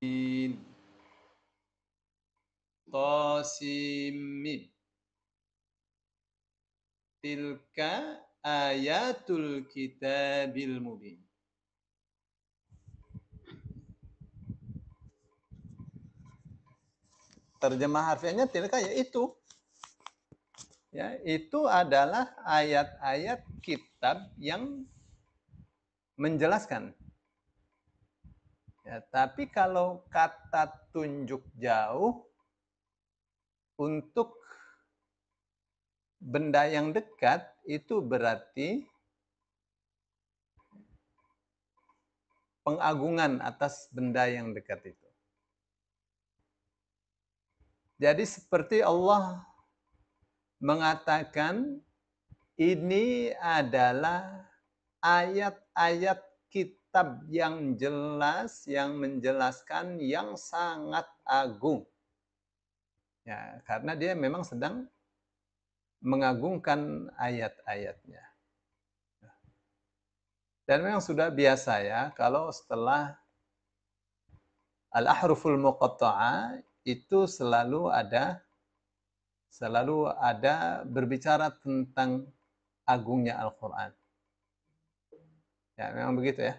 Qasim Tilka ayatul kitabil mubin. Terjemah harfiahnya tilka yaitu ya itu adalah ayat-ayat kitab yang menjelaskan Ya, tapi kalau kata tunjuk jauh untuk benda yang dekat itu berarti pengagungan atas benda yang dekat itu. Jadi seperti Allah mengatakan ini adalah ayat-ayat kita kitab yang jelas yang menjelaskan yang sangat agung. Ya, karena dia memang sedang mengagungkan ayat-ayatnya. Dan memang sudah biasa ya kalau setelah al-ahruful muqatta'ah itu selalu ada selalu ada berbicara tentang agungnya Al-Qur'an. Ya, memang begitu ya.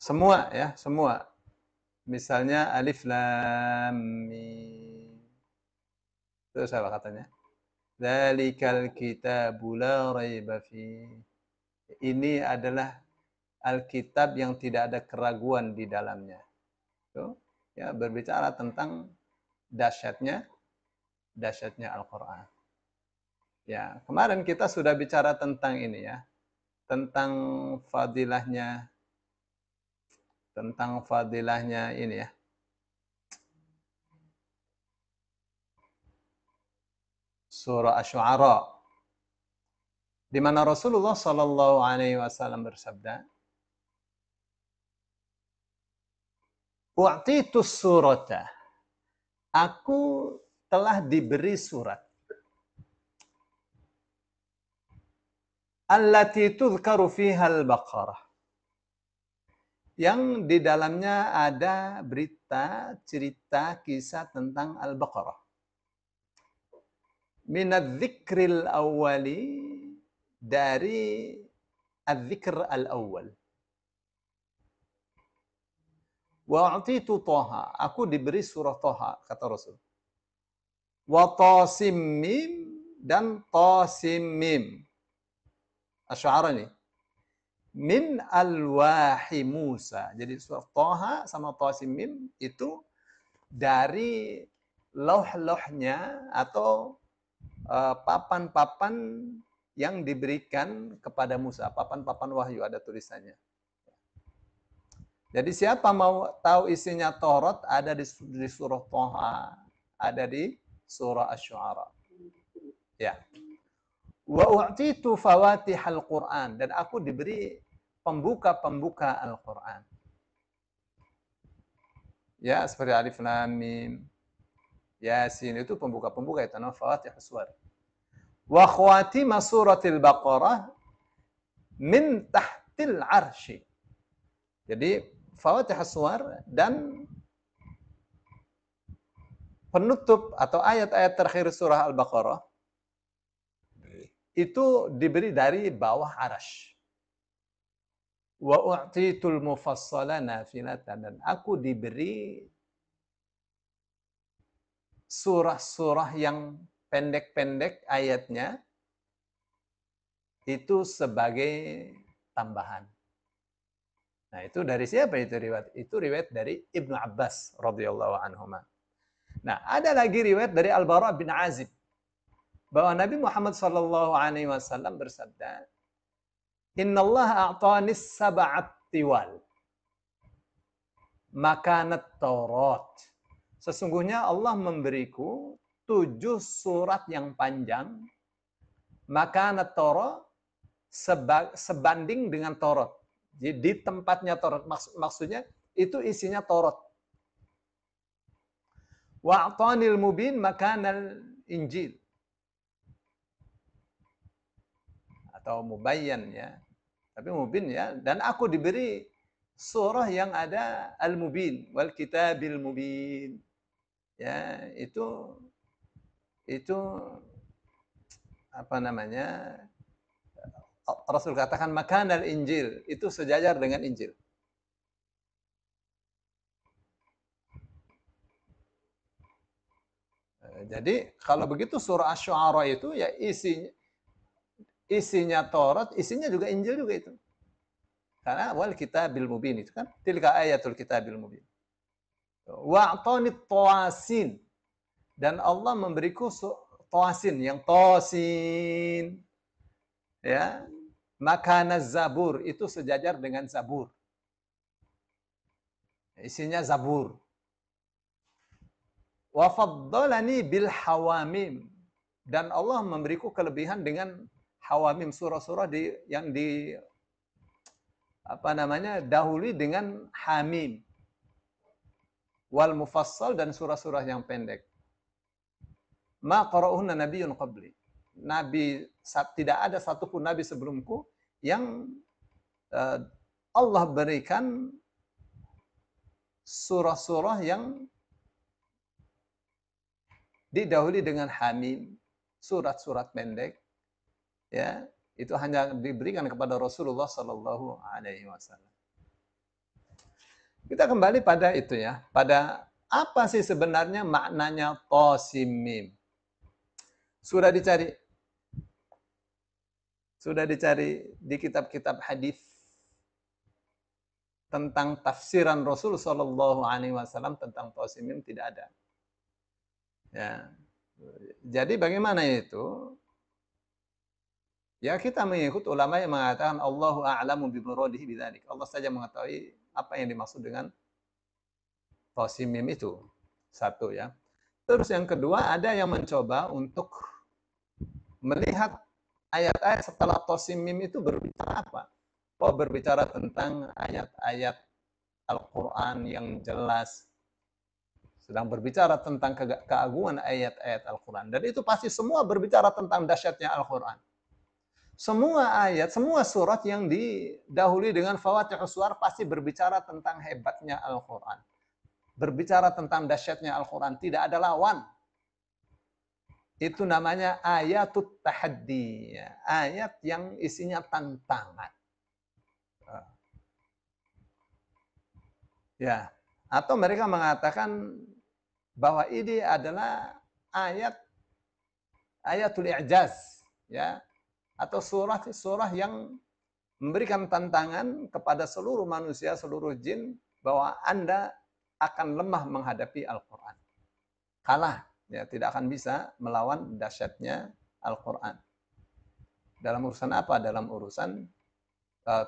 Semua ya, semua. Misalnya alif lam mim. itu saya katanya? dalikal kita la raiba fi. Ini adalah Alkitab yang tidak ada keraguan di dalamnya. itu ya berbicara tentang dahsyatnya dahsyatnya Al-Qur'an. Ya, kemarin kita sudah bicara tentang ini ya. Tentang fadilahnya tentang fadilahnya ini ya. Surah Asy-Syu'ara. Di mana Rasulullah sallallahu alaihi wasallam bersabda, "Wa'titu surata." Aku telah diberi surat. Allati tuzkaru fiha al-Baqarah yang di dalamnya ada berita, cerita, kisah tentang Al-Baqarah. Minat zikril awali dari al-zikr al-awwal. Wa'atitu toha. Aku diberi surah toha, kata Rasul. Wa tasim mim dan tasim mim. nih min alwahi Musa. Jadi surah Toha sama Tosim Mim itu dari loh-lohnya atau eh, papan-papan uh, yang diberikan kepada Musa. Papan-papan wahyu ada tulisannya. Jadi siapa mau tahu isinya Taurat ada di, di surah Toha, ada di surah ash syuara Ya. Wa u'titu fawatihal Qur'an dan aku diberi pembuka-pembuka Al-Qur'an. Ya, seperti Alif Lam Mim. Yasin itu pembuka-pembuka itu namanya Fawatih Suwar. Wa khawatim suratil Baqarah min tahtil arsy. Jadi Fawatih Suwar dan penutup atau ayat-ayat terakhir surah Al-Baqarah itu diberi dari bawah arash. Wa u'titul mufassalana filatan dan aku diberi surah-surah yang pendek-pendek ayatnya itu sebagai tambahan. Nah, itu dari siapa itu riwayat? Itu riwayat dari Ibnu Abbas radhiyallahu anhu. Nah, ada lagi riwayat dari Al-Bara bin Azib bahwa Nabi Muhammad Shallallahu Alaihi Wasallam bersabda, Allah a'tanis sab'at tiwal makanat Taurat. Sesungguhnya Allah memberiku tujuh surat yang panjang maka Taurat sebanding dengan torot. Jadi tempatnya torot. maksud, maksudnya itu isinya Taurat. Wa'tanil mubin makanal Injil atau mubayyan ya. Tapi mubin ya dan aku diberi surah yang ada al-mubin wal kitabil mubin. Ya, itu itu apa namanya? Rasul katakan makan al-injil itu sejajar dengan Injil. Jadi kalau begitu surah Asy-Syu'ara itu ya isinya isinya Taurat, isinya juga Injil juga itu. Karena wal kitabil mubin itu kan tilka ayatul kitabil mubin. Wa'tani tawasin dan Allah memberiku tawasin yang toasin Ya. Makana zabur itu sejajar dengan zabur. Isinya zabur. wa faddalani bil hawamim dan Allah memberiku kelebihan dengan hawamim surah-surah di yang di apa namanya dahului dengan hamim wal mufassal dan surah-surah yang pendek. Ma qara'una nabiyyun qabli. Nabi tidak ada satupun nabi sebelumku yang eh, Allah berikan surah-surah yang didahului dengan hamim, surat-surat pendek ya itu hanya diberikan kepada Rasulullah Shallallahu Alaihi Wasallam. Kita kembali pada itu ya, pada apa sih sebenarnya maknanya tosimim? Sudah dicari, sudah dicari di kitab-kitab hadis tentang tafsiran Rasul Shallallahu Alaihi Wasallam tentang tosimim tidak ada. Ya. Jadi bagaimana itu? Ya kita mengikut ulama yang mengatakan Allahu a'lamu bimuradihi bidzalik. Allah saja mengetahui apa yang dimaksud dengan tosimim itu. Satu ya. Terus yang kedua ada yang mencoba untuk melihat ayat-ayat setelah tosimim itu berbicara apa? Oh berbicara tentang ayat-ayat Al-Quran yang jelas sedang berbicara tentang keagungan ayat-ayat Al-Quran. Dan itu pasti semua berbicara tentang dahsyatnya Al-Quran semua ayat, semua surat yang didahului dengan fawatih suar pasti berbicara tentang hebatnya Al-Quran. Berbicara tentang dahsyatnya Al-Quran. Tidak ada lawan. Itu namanya ayatut tahaddi. Ayat yang isinya tantangan. Ya, atau mereka mengatakan bahwa ini adalah ayat ayatul i'jaz, ya atau surah-surah yang memberikan tantangan kepada seluruh manusia, seluruh jin bahwa Anda akan lemah menghadapi Al-Qur'an. Kalah, ya tidak akan bisa melawan dahsyatnya Al-Qur'an. Dalam urusan apa? Dalam urusan uh,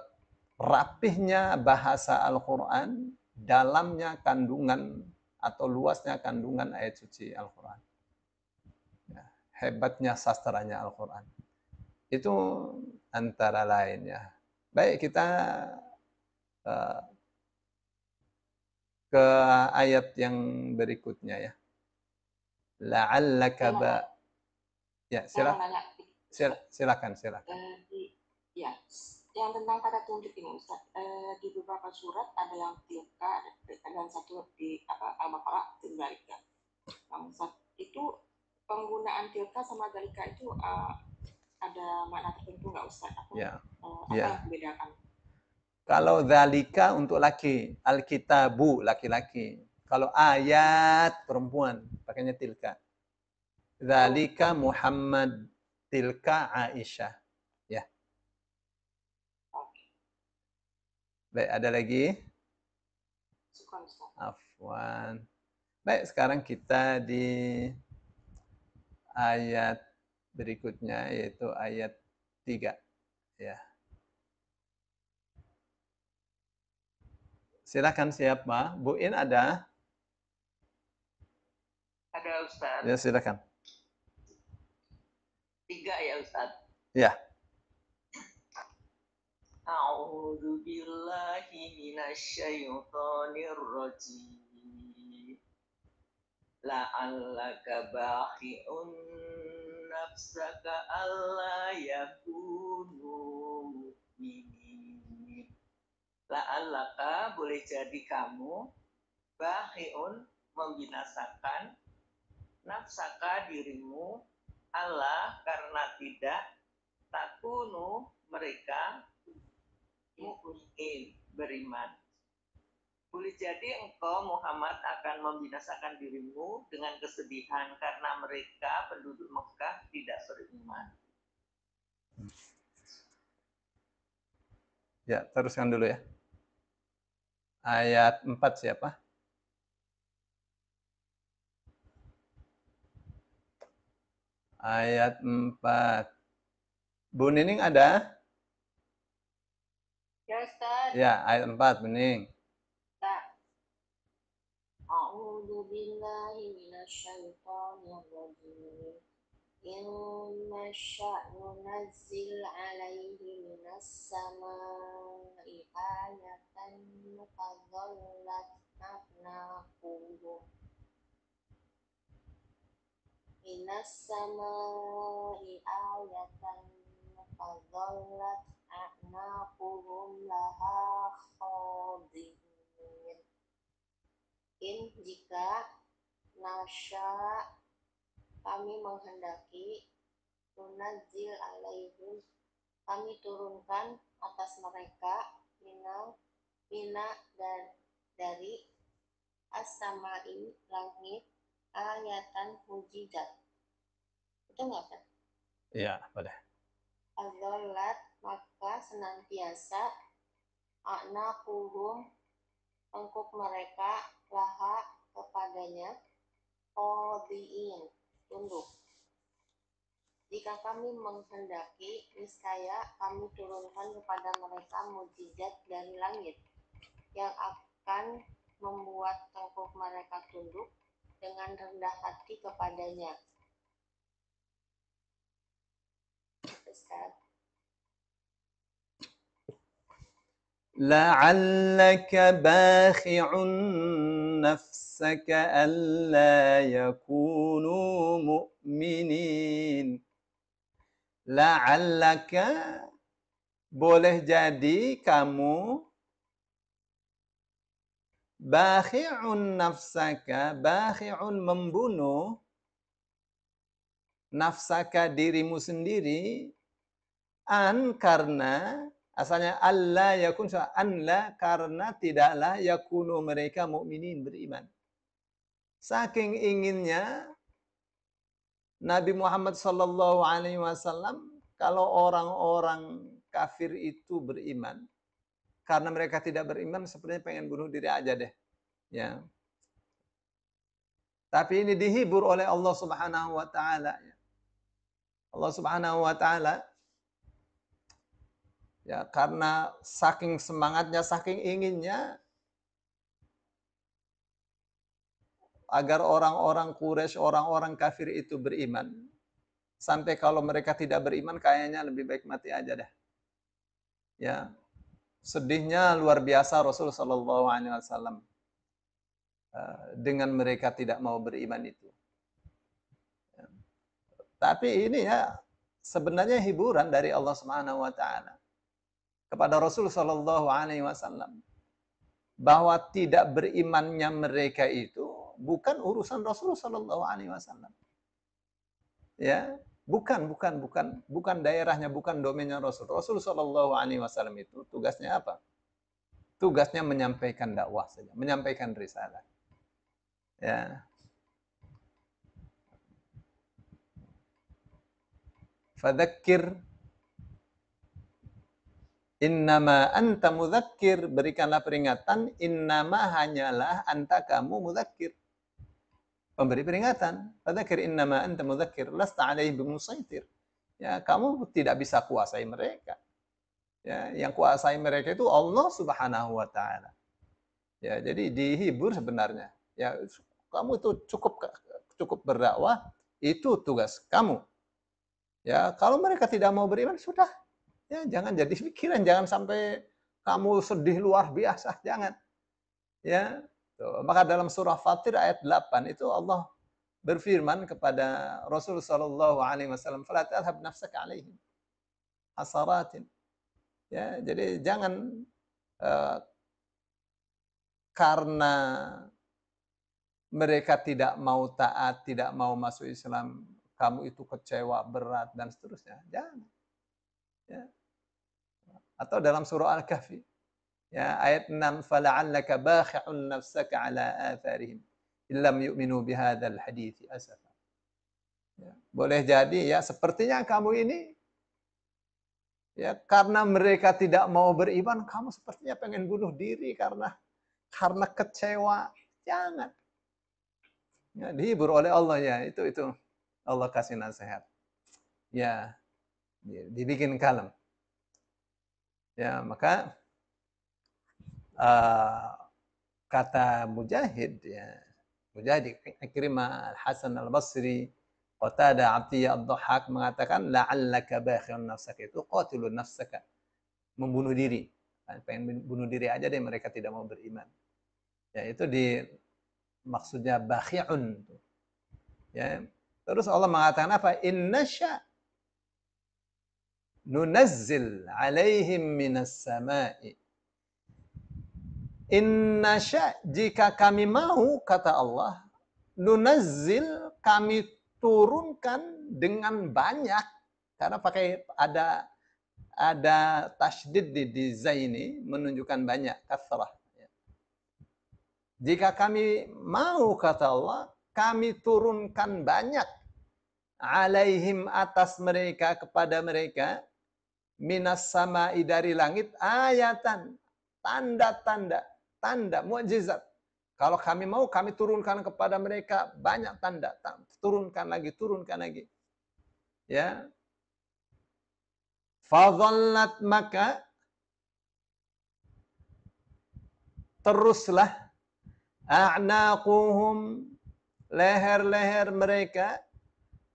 rapihnya bahasa Al-Qur'an, dalamnya kandungan atau luasnya kandungan ayat suci Al-Qur'an. Ya, hebatnya sastranya Al-Qur'an. Itu antara lainnya. Baik, kita uh, ke ayat yang berikutnya ya. La'allaka ba Ya, silakan. silakan, silakan. Uh, eh, ya, yang tentang kata tunjuk ini Ustaz, uh, di beberapa surat ada yang tilka dan satu di apa Al-Baqarah dan Nah, Ustaz, itu penggunaan tilka sama galika itu uh, ada makna tertentu nggak Ustaz? aku yeah. Ya. uh, ya. apa yeah. yang membedakan? Kalau zalika untuk laki, alkitabu laki-laki. Kalau ayat perempuan, pakainya tilka. Zalika Muhammad, tilka Aisyah. Ya. Okay. Baik, ada lagi? Afwan. Baik, sekarang kita di ayat berikutnya yaitu ayat 3 ya. Silakan siapa? Bu In ada? Ada Ustaz. Ya, silakan. Tiga ya Ustaz. Ya. A'udzu billahi minasyaitonir rajim. La'allaka bahi'un نفسك ألا yakunu mu'minin. La'allaka boleh jadi kamu bahiun membinasakan nafsaka dirimu Allah karena tidak takunu mereka mu'min beriman boleh jadi engkau Muhammad akan membinasakan dirimu dengan kesedihan karena mereka penduduk Mekah tidak beriman. Ya, teruskan dulu ya. Ayat 4 siapa? Ayat 4. Bu Nining ada? Ya, Ustaz. Ya, ayat 4, Bening. الله من الشيطان الرجيم إن شاء ننزل عليه من السماء آية فظلت أعناقهم من السماء آية فظلت أعناقهم لها خاضعين إن jika nasya kami menghendaki tunazil alaihim kami turunkan atas mereka minal mina dan dari asamai langit ayatan mujizat itu enggak kan? Iya, boleh. Azolat maka senantiasa anak kuhum tengkuk mereka laha kepadanya Qodiin, tunduk. Jika kami menghendaki, niscaya kami turunkan kepada mereka mujizat dari langit yang akan membuat tengkuk mereka tunduk dengan rendah hati kepadanya. Ustaz. لعلك باخع نفسك ألا يكونوا مؤمنين لعلك boleh jadi kamu bakhi'un nafsaka bakhi'un membunuh nafsaka dirimu sendiri an karena Asalnya Allah yakun an anla karena tidaklah yakunu mereka mukminin beriman. Saking inginnya Nabi Muhammad Shallallahu Alaihi Wasallam kalau orang-orang kafir itu beriman karena mereka tidak beriman sebenarnya pengen bunuh diri aja deh ya tapi ini dihibur oleh Allah Subhanahu wa taala ya. Allah Subhanahu wa taala ya karena saking semangatnya saking inginnya agar orang-orang Quraisy, orang-orang kafir itu beriman. Sampai kalau mereka tidak beriman kayaknya lebih baik mati aja dah. Ya. Sedihnya luar biasa Rasul Shallallahu alaihi wasallam eh, dengan mereka tidak mau beriman itu. Ya, tapi ini ya sebenarnya hiburan dari Allah Subhanahu wa taala kepada Rasul Shallallahu Alaihi Wasallam bahwa tidak berimannya mereka itu bukan urusan Rasul Shallallahu Alaihi Wasallam. Ya, bukan, bukan, bukan, bukan daerahnya, bukan domainnya Rasul. Rasul Shallallahu Alaihi Wasallam itu tugasnya apa? Tugasnya menyampaikan dakwah saja, menyampaikan risalah. Ya, Fadakir Innama anta mudhakir. berikanlah peringatan, innama hanyalah anta kamu mudhakir. Pemberi peringatan, Fadhakir innama anta mudhakir. lasta alaihim bimusaitir. Ya, kamu tidak bisa kuasai mereka. Ya, yang kuasai mereka itu Allah Subhanahu wa taala. Ya, jadi dihibur sebenarnya. Ya, kamu itu cukup cukup berdakwah, itu tugas kamu. Ya, kalau mereka tidak mau beriman sudah Ya, jangan jadi pikiran, jangan sampai kamu sedih luar biasa, jangan. Ya. Tuh. Maka dalam surah Fatir ayat 8 itu Allah berfirman kepada Rasul sallallahu alaihi wasallam, "Fala talhab nafsaka alaihim hasaratin." Ya, jadi jangan uh, karena mereka tidak mau taat, tidak mau masuk Islam, kamu itu kecewa berat dan seterusnya. Jangan. Ya atau dalam surah Al-Kahfi ya ayat 6 fala'allaka bakhi'un nafsaka ala atharihim illam yu'minu bihadzal hadits asafa ya, boleh jadi ya sepertinya kamu ini ya karena mereka tidak mau beriman kamu sepertinya pengen bunuh diri karena karena kecewa jangan ya, dihibur oleh Allah ya itu itu Allah kasih nasihat ya, ya dibikin kalem Ya, maka uh, kata Mujahid ya, Mujahid Ikrimah Al-Hasan Al-Basri Qatada Abdiyya al dhahhak mengatakan la'allaka bakhirun nafsaka itu qatilun nafsaka membunuh diri. Kan, pengen bunuh diri aja deh mereka tidak mau beriman. Ya itu di maksudnya bakhirun Ya. Terus Allah mengatakan apa? Innasya nunazzil alaihim minas sama'i. Inna sya, jika kami mau, kata Allah, nunazzil kami turunkan dengan banyak. Karena pakai ada ada tasdid di, desain ini menunjukkan banyak kasrah. Jika kami mau kata Allah, kami turunkan banyak alaihim atas mereka kepada mereka minas sama'i dari langit ayatan tanda-tanda tanda mukjizat kalau kami mau kami turunkan kepada mereka banyak tanda turunkan lagi turunkan lagi ya fadhallat maka teruslah a'naquhum leher-leher mereka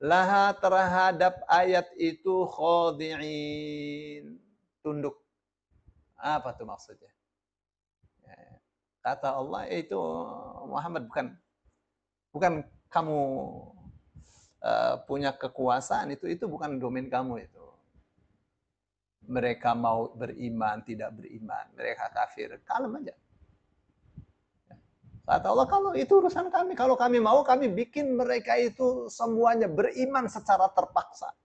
laha terhadap ayat itu khadi'in. Tunduk. Apa tuh maksudnya? Ya, kata Allah itu Muhammad bukan bukan kamu uh, punya kekuasaan itu itu bukan domain kamu itu. Mereka mau beriman, tidak beriman, mereka kafir, kalem aja. Kata Allah, kalau itu urusan kami. Kalau kami mau, kami bikin mereka itu semuanya beriman secara terpaksa.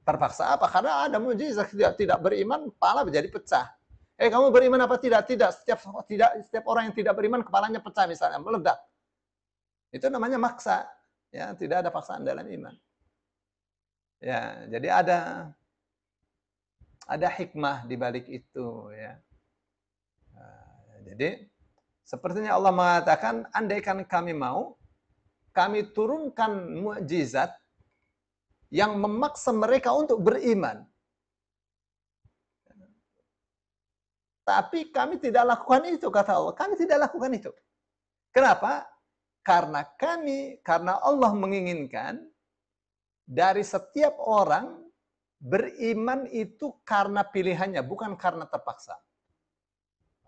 Terpaksa apa? Karena ada mujizat tidak tidak beriman, kepala menjadi pecah. Eh kamu beriman apa tidak? Tidak. Setiap tidak setiap orang yang tidak beriman kepalanya pecah misalnya meledak. Itu namanya maksa. Ya, tidak ada paksaan dalam iman. Ya, jadi ada ada hikmah di balik itu ya. Nah, jadi Sepertinya Allah mengatakan, andaikan kami mau, kami turunkan mukjizat yang memaksa mereka untuk beriman. Tapi kami tidak lakukan itu, kata Allah. Kami tidak lakukan itu. Kenapa? Karena kami, karena Allah menginginkan dari setiap orang beriman itu karena pilihannya, bukan karena terpaksa.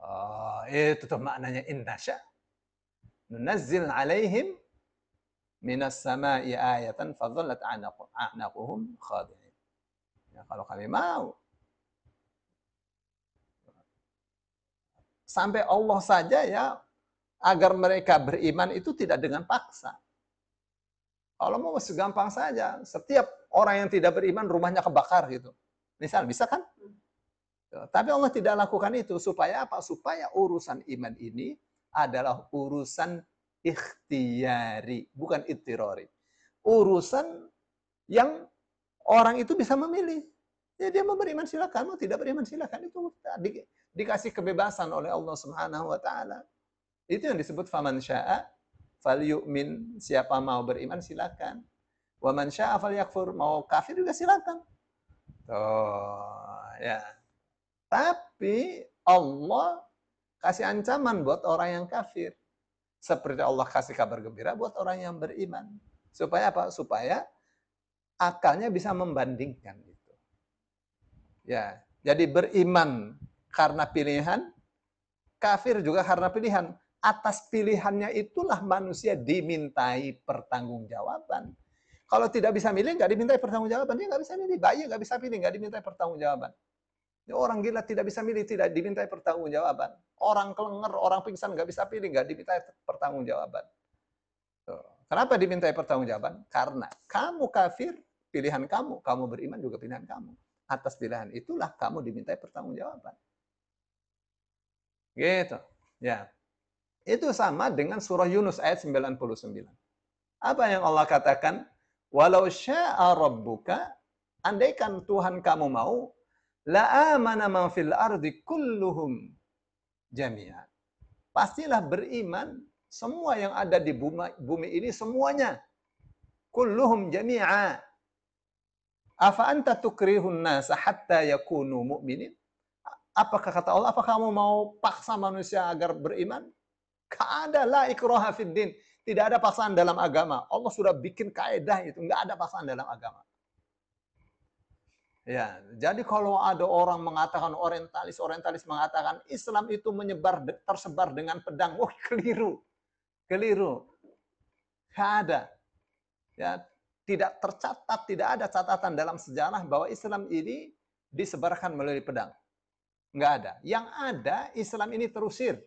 Oh, itu tuh maknanya innasya. Nunazzil alaihim minas sama'i ayatan fadhallat a'naquhum khadirin. Ya, kalau kami mau. Sampai Allah saja ya agar mereka beriman itu tidak dengan paksa. Kalau mau masih gampang saja. Setiap orang yang tidak beriman rumahnya kebakar gitu. Misal bisa kan? Gitu. Tapi Allah tidak lakukan itu supaya apa? Supaya urusan iman ini adalah urusan ikhtiari, bukan itirori. Urusan yang orang itu bisa memilih. Ya dia mau beriman silakan, mau tidak beriman silakan itu di, dikasih kebebasan oleh Allah Subhanahu wa taala. Itu yang disebut faman syaa yu'min siapa mau beriman silakan. Wa man syaa yakfur mau kafir juga silakan. Oh ya. Tapi Allah kasih ancaman buat orang yang kafir. Seperti Allah kasih kabar gembira buat orang yang beriman. Supaya apa? Supaya akalnya bisa membandingkan itu. Ya, jadi beriman karena pilihan, kafir juga karena pilihan. Atas pilihannya itulah manusia dimintai pertanggungjawaban. Kalau tidak bisa milih, nggak dimintai pertanggungjawaban. Dia nggak bisa milih. Bayi nggak bisa pilih, nggak dimintai pertanggungjawaban orang gila tidak bisa milih, tidak dimintai pertanggungjawaban. Orang kelenger, orang pingsan nggak bisa pilih, nggak dimintai pertanggungjawaban. Kenapa dimintai pertanggungjawaban? Karena kamu kafir, pilihan kamu. Kamu beriman juga pilihan kamu. Atas pilihan itulah kamu dimintai pertanggungjawaban. Gitu. Ya. Itu sama dengan surah Yunus ayat 99. Apa yang Allah katakan? Walau sya'a rabbuka, andaikan Tuhan kamu mau, la amana man fil ardi kulluhum jami'an. Pastilah beriman semua yang ada di bumi, bumi ini semuanya. Kulluhum jami'a. Afa anta tukrihun nasa hatta yakunu mu'minin? Apakah kata Allah, apakah kamu mau paksa manusia agar beriman? Kada la ikroha fid din. Tidak ada paksaan dalam agama. Allah sudah bikin kaedah itu. Tidak ada paksaan dalam agama. Ya, jadi kalau ada orang mengatakan orientalis, orientalis mengatakan Islam itu menyebar tersebar dengan pedang. Wah, keliru. Keliru. Tidak ada. Ya, tidak tercatat, tidak ada catatan dalam sejarah bahwa Islam ini disebarkan melalui pedang. Enggak ada. Yang ada Islam ini terusir.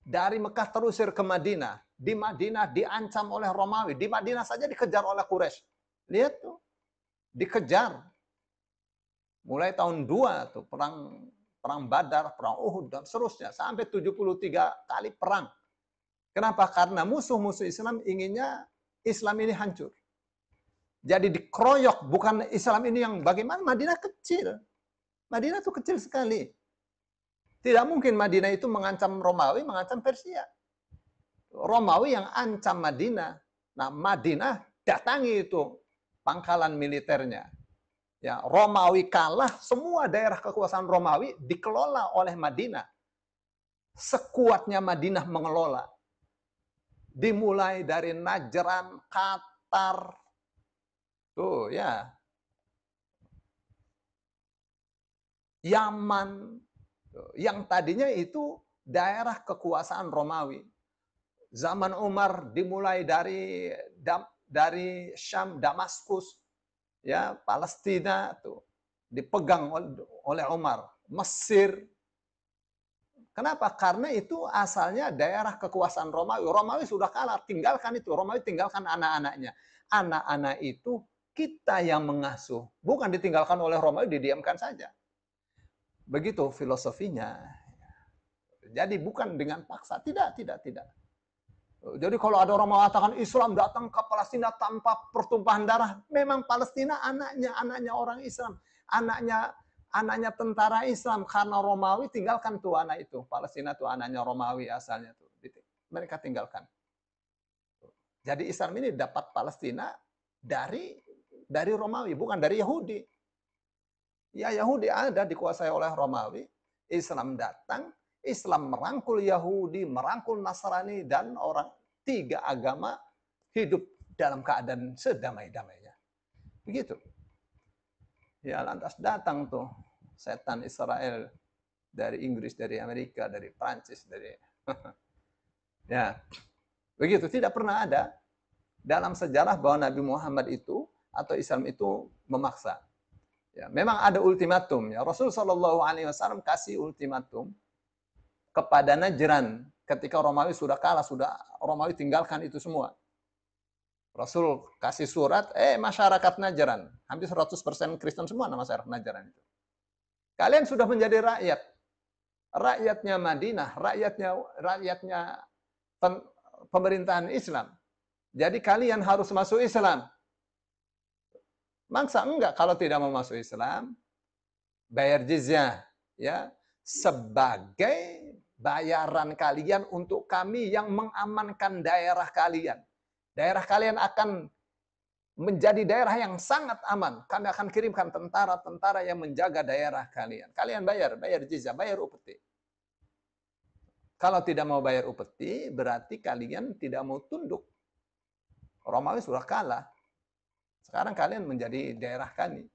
Dari Mekah terusir ke Madinah. Di Madinah diancam oleh Romawi. Di Madinah saja dikejar oleh Quraisy. Lihat tuh. Dikejar Mulai tahun 2 tuh perang perang Badar, perang Uhud dan seterusnya sampai 73 kali perang. Kenapa? Karena musuh-musuh Islam inginnya Islam ini hancur. Jadi dikeroyok bukan Islam ini yang bagaimana Madinah kecil. Madinah itu kecil sekali. Tidak mungkin Madinah itu mengancam Romawi, mengancam Persia. Romawi yang ancam Madinah. Nah, Madinah datangi itu pangkalan militernya. Ya, Romawi kalah, semua daerah kekuasaan Romawi dikelola oleh Madinah. Sekuatnya Madinah mengelola. Dimulai dari Najran, Qatar. Tuh, ya. Yaman. yang tadinya itu daerah kekuasaan Romawi. Zaman Umar dimulai dari dari Syam, Damaskus, ya Palestina tuh dipegang oleh Umar, Mesir. Kenapa? Karena itu asalnya daerah kekuasaan Romawi. Romawi sudah kalah, tinggalkan itu. Romawi tinggalkan anak-anaknya. Anak-anak itu kita yang mengasuh, bukan ditinggalkan oleh Romawi, didiamkan saja. Begitu filosofinya. Jadi bukan dengan paksa, tidak, tidak, tidak. Jadi kalau ada orang mengatakan Islam datang ke Palestina tanpa pertumpahan darah, memang Palestina anaknya anaknya orang Islam, anaknya anaknya tentara Islam karena Romawi tinggalkan tuh anak itu. Palestina tuh anaknya Romawi asalnya tuh. Mereka tinggalkan. Jadi Islam ini dapat Palestina dari dari Romawi, bukan dari Yahudi. Ya Yahudi ada dikuasai oleh Romawi, Islam datang Islam merangkul Yahudi, merangkul Nasrani, dan orang tiga agama hidup dalam keadaan sedamai-damainya. Begitu. Ya lantas datang tuh setan Israel dari Inggris, dari Amerika, dari Prancis, dari ya begitu. Tidak pernah ada dalam sejarah bahwa Nabi Muhammad itu atau Islam itu memaksa. Ya, memang ada ultimatum ya. Rasul Shallallahu Alaihi Wasallam kasih ultimatum kepada Najran ketika Romawi sudah kalah, sudah Romawi tinggalkan itu semua. Rasul kasih surat, eh masyarakat Najran, hampir 100% Kristen semua nama masyarakat Najran itu. Kalian sudah menjadi rakyat. Rakyatnya Madinah, rakyatnya rakyatnya pen, pemerintahan Islam. Jadi kalian harus masuk Islam. Mangsa enggak kalau tidak mau masuk Islam, bayar jizyah ya sebagai bayaran kalian untuk kami yang mengamankan daerah kalian. Daerah kalian akan menjadi daerah yang sangat aman. Kami akan kirimkan tentara-tentara yang menjaga daerah kalian. Kalian bayar, bayar jizya, bayar upeti. Kalau tidak mau bayar upeti, berarti kalian tidak mau tunduk. Romawi sudah kalah. Sekarang kalian menjadi daerah kami.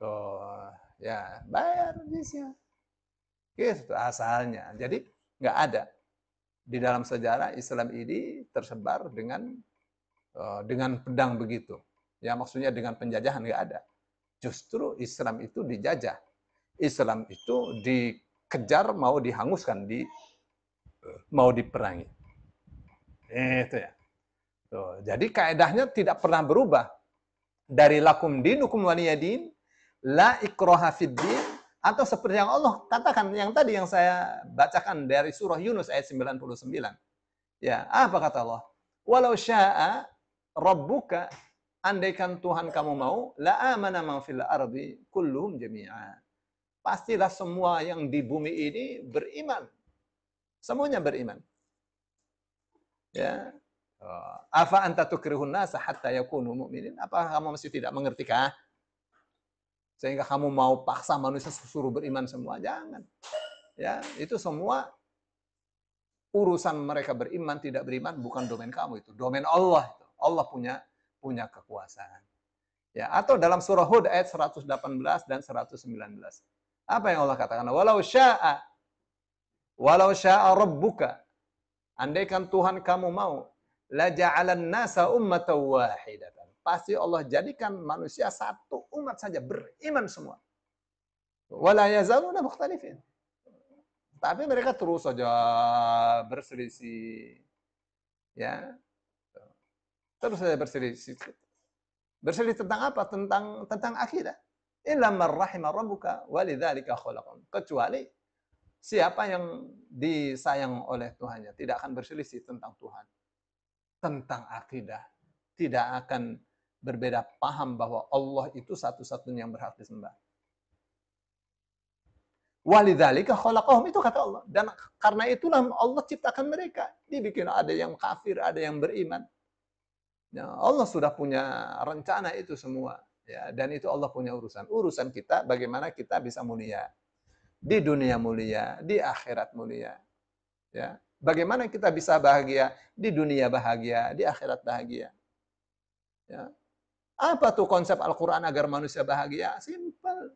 Tuh, ya, bayar jizya. Itu asalnya. Jadi nggak ada di dalam sejarah Islam ini tersebar dengan eh, dengan pedang begitu. Ya maksudnya dengan penjajahan nggak ada. Justru Islam itu dijajah. Islam itu dikejar mau dihanguskan, di eh, mau diperangi. Itu ya. Tuh. Jadi kaedahnya tidak pernah berubah. Dari lakum dinukum waliyadin, la ikroha fiddin din, atau seperti yang Allah katakan yang tadi yang saya bacakan dari surah Yunus ayat 99. Ya, apa kata Allah? Walau sya'a rabbuka andaikan Tuhan kamu mau, la amana man fil ardi kulluhum jami'a. Pastilah semua yang di bumi ini beriman. Semuanya beriman. Ya. Oh. Afa anta tukrihun nasa hatta yakunu mu'minin? Apa kamu masih tidak mengertikah? Sehingga kamu mau paksa manusia suruh beriman semua. Jangan. Ya, itu semua urusan mereka beriman tidak beriman bukan domain kamu itu. Domain Allah itu. Allah punya punya kekuasaan. Ya, atau dalam surah Hud ayat 118 dan 119. Apa yang Allah katakan? Walau sya'a walau sya'a rabbuka andaikan Tuhan kamu mau la ja'alan nasa ummatan wahidatan pasti Allah jadikan manusia satu umat saja beriman semua. mukhtalifin. Tapi mereka terus saja berselisih. Ya. Terus saja berselisih. Berselisih tentang apa? Tentang tentang akidah. Illa man rahima rabbuka walidzalika khalaqahum. Kecuali siapa yang disayang oleh Tuhannya tidak akan berselisih tentang Tuhan. Tentang akidah tidak akan berbeda paham bahwa Allah itu satu-satunya yang berhak disembah. Walidzalika khalaqahum itu kata Allah. Dan karena itulah Allah ciptakan mereka. Dibikin ada yang kafir, ada yang beriman. Ya, Allah sudah punya rencana itu semua. Ya, dan itu Allah punya urusan. Urusan kita bagaimana kita bisa mulia. Di dunia mulia, di akhirat mulia. Ya, bagaimana kita bisa bahagia di dunia bahagia, di akhirat bahagia. Ya, apa tuh konsep Al-Quran agar manusia bahagia? Simple.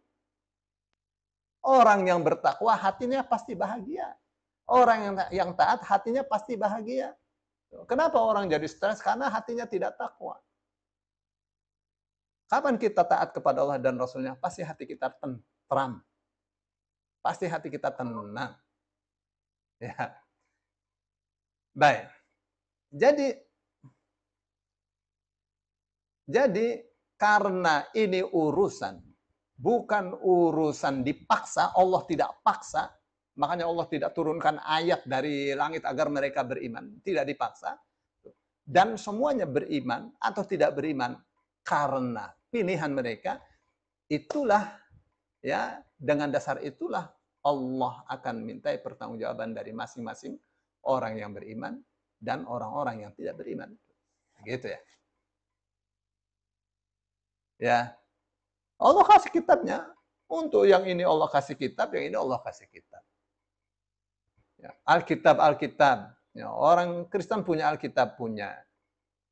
Orang yang bertakwa hatinya pasti bahagia. Orang yang, yang taat hatinya pasti bahagia. Kenapa orang jadi stres? Karena hatinya tidak takwa. Kapan kita taat kepada Allah dan Rasulnya? Pasti hati kita tenang. Pasti hati kita tenang. Ya. Baik. Jadi jadi karena ini urusan, bukan urusan dipaksa, Allah tidak paksa, makanya Allah tidak turunkan ayat dari langit agar mereka beriman, tidak dipaksa. Dan semuanya beriman atau tidak beriman karena pilihan mereka, itulah ya dengan dasar itulah Allah akan mintai pertanggungjawaban dari masing-masing orang yang beriman dan orang-orang yang tidak beriman. Gitu ya. Ya. Allah kasih kitabnya. Untuk yang ini Allah kasih kitab, yang ini Allah kasih kitab. Ya. Alkitab, Alkitab. Ya, orang Kristen punya Alkitab punya.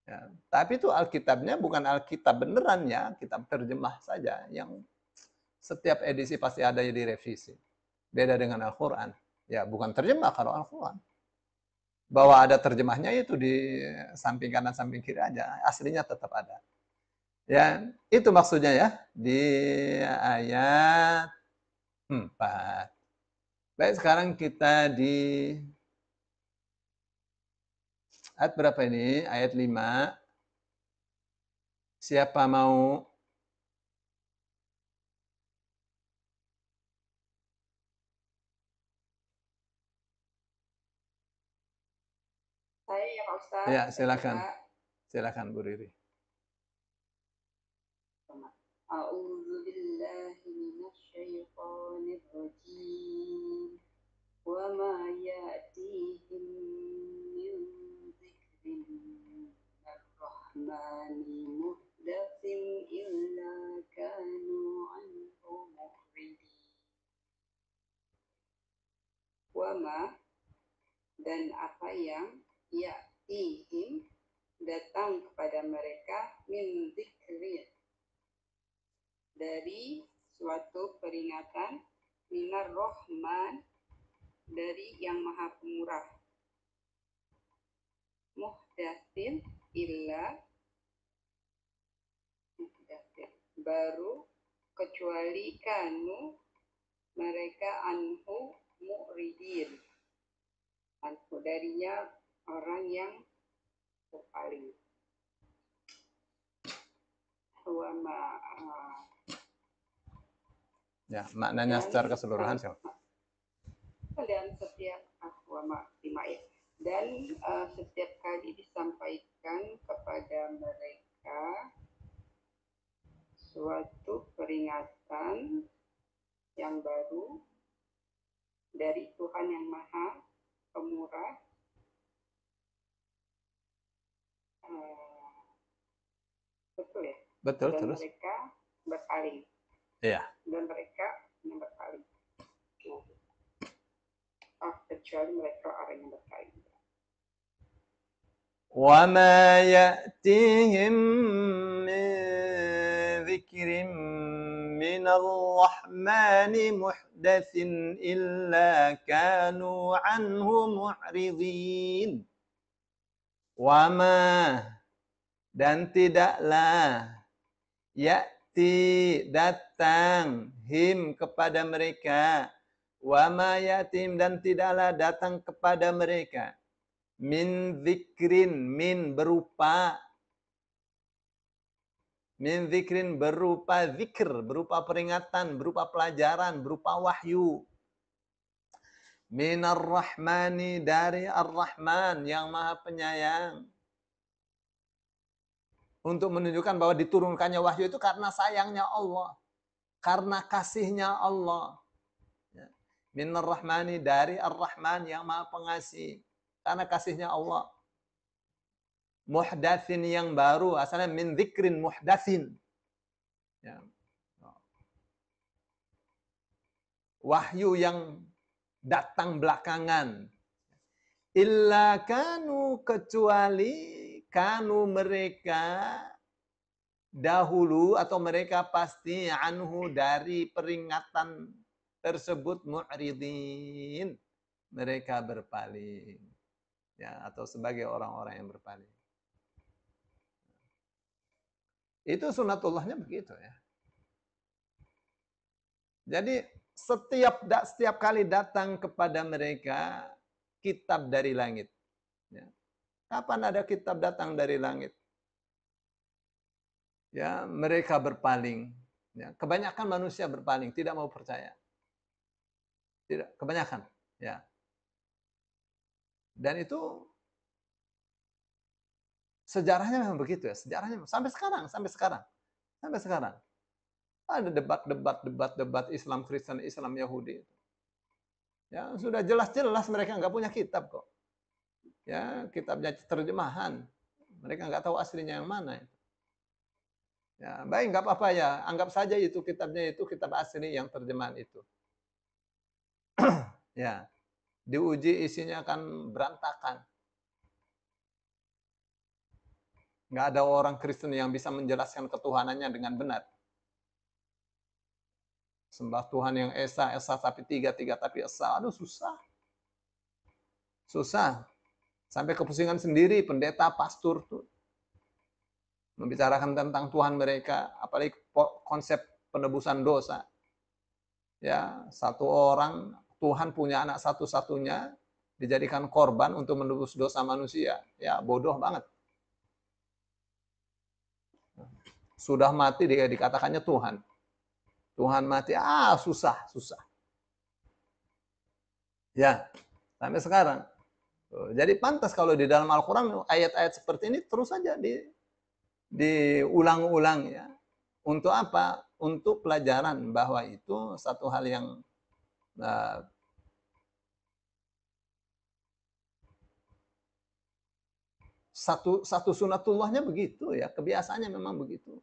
Ya, tapi itu Alkitabnya bukan Alkitab beneran ya, kitab terjemah saja yang setiap edisi pasti ada yang direvisi. Beda dengan Al-Quran. Ya, bukan terjemah kalau Al-Quran. Bahwa ada terjemahnya itu di samping kanan, samping kiri aja. Aslinya tetap ada. Ya, itu maksudnya ya di ayat 4. Baik, sekarang kita di ayat berapa ini? Ayat 5. Siapa mau Saya ya, Pak Ustaz. Ya, silakan. Silakan Bu Riri. أعوذ بالله من الشيطان الرجيم وما يأتيهم من ذكر من الرحمن محدث إلا كانوا عنه معرضين وما dan apa yang ya'tihim datang kepada mereka min zikrin dari suatu peringatan minar rohman dari yang maha pemurah muhdatsin illa muhdatsin baru kecuali kanu mereka anhu mu'ridin anhu darinya orang yang berpaling wa ah, Ya, maknanya secara keseluruhan siapa? Dan setiap eh, agama dan setiap kali disampaikan kepada mereka suatu peringatan yang baru dari Tuhan yang Maha Pemurah eh, betul ya betul dan terus mereka berpaling yeah. dan mereka yang berpaling ah, kecuali mereka orang yang berpaling وما يأتيهم من ذكر من الرحمن محدث إلا كانوا عنه معرضين وما dan tidaklah ya Ya'ti datang him kepada mereka. Wama yatim dan tidaklah datang kepada mereka. Min zikrin, min berupa. Min zikrin berupa zikr, berupa peringatan, berupa pelajaran, berupa wahyu. min ar rahmani dari ar-Rahman yang maha penyayang untuk menunjukkan bahwa diturunkannya wahyu itu karena sayangnya Allah, karena kasihnya Allah. Ya. Minar Rahmani dari Ar-Rahman yang Maha Pengasih, karena kasihnya Allah. Muhdathin yang baru, asalnya min zikrin muhdathin. Ya. Wahyu yang datang belakangan. Illa kanu kecuali kanu mereka dahulu atau mereka pasti anhu dari peringatan tersebut mu'ridin. Mereka berpaling. Ya, atau sebagai orang-orang yang berpaling. Itu sunatullahnya begitu ya. Jadi setiap setiap kali datang kepada mereka kitab dari langit. Kapan ada kitab datang dari langit? Ya, mereka berpaling. Ya, kebanyakan manusia berpaling, tidak mau percaya. Tidak, kebanyakan, ya. Dan itu sejarahnya memang begitu ya, sejarahnya sampai sekarang, sampai sekarang. Sampai sekarang. Ada debat-debat debat-debat Islam Kristen, Islam Yahudi. Ya, sudah jelas-jelas mereka nggak punya kitab kok ya kitabnya terjemahan. Mereka nggak tahu aslinya yang mana. Ya, baik, nggak apa-apa ya. Anggap saja itu kitabnya itu kitab asli yang terjemahan itu. ya, diuji isinya akan berantakan. Nggak ada orang Kristen yang bisa menjelaskan ketuhanannya dengan benar. Sembah Tuhan yang Esa, Esa tapi tiga, tiga tapi Esa. Aduh, susah. Susah. Sampai kepusingan sendiri pendeta, pastor tuh membicarakan tentang Tuhan mereka, apalagi konsep penebusan dosa. Ya, satu orang Tuhan punya anak satu-satunya dijadikan korban untuk menebus dosa manusia. Ya, bodoh banget. Sudah mati dia dikatakannya Tuhan. Tuhan mati, ah susah, susah. Ya, sampai sekarang jadi pantas kalau di dalam Al-Quran ayat-ayat seperti ini terus saja di diulang-ulang ya. Untuk apa? Untuk pelajaran bahwa itu satu hal yang uh, satu satu sunatullahnya begitu ya. Kebiasaannya memang begitu.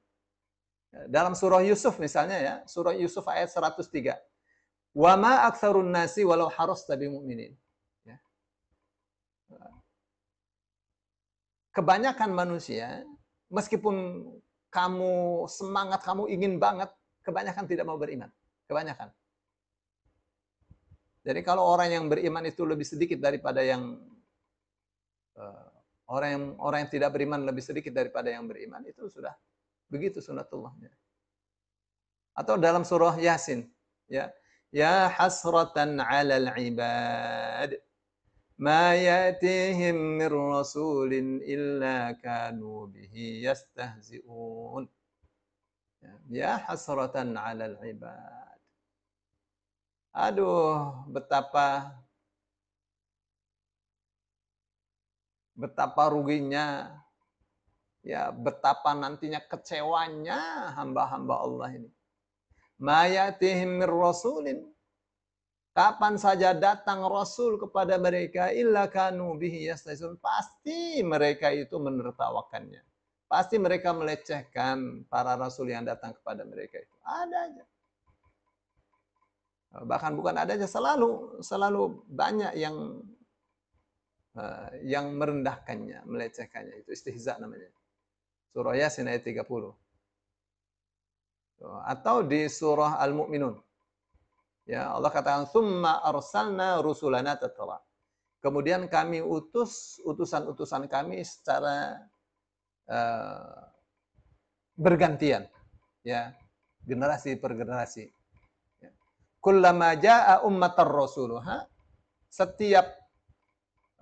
Ya, dalam surah Yusuf misalnya ya, surah Yusuf ayat 103. Wama aktsarun nasi walau harus tabi mu'minin. kebanyakan manusia, meskipun kamu semangat, kamu ingin banget, kebanyakan tidak mau beriman. Kebanyakan. Jadi kalau orang yang beriman itu lebih sedikit daripada yang uh, orang yang orang yang tidak beriman lebih sedikit daripada yang beriman itu sudah begitu sunatullahnya. Atau dalam surah Yasin, ya, ya hasratan 'alal ibad ما يأتيهم من رسول إلا كانوا به يستهزئون يا حسرة على العباد Aduh, betapa betapa ruginya, ya betapa nantinya kecewanya hamba-hamba Allah ini. Mayatihim rasulin Kapan saja datang Rasul kepada mereka, illa kanu bihi yastaisun. Pasti mereka itu menertawakannya. Pasti mereka melecehkan para Rasul yang datang kepada mereka itu. Ada aja. Bahkan bukan ada aja, selalu selalu banyak yang uh, yang merendahkannya, melecehkannya. Itu istihza namanya. Surah Yasin ayat 30. Atau di surah Al-Mu'minun. Ya, Allah katakan summa arsalna rusulana tatra. Kemudian kami utus utusan-utusan kami secara uh, bergantian, ya, generasi per generasi. Ya. Kullama jaa ummatar rasuluha, setiap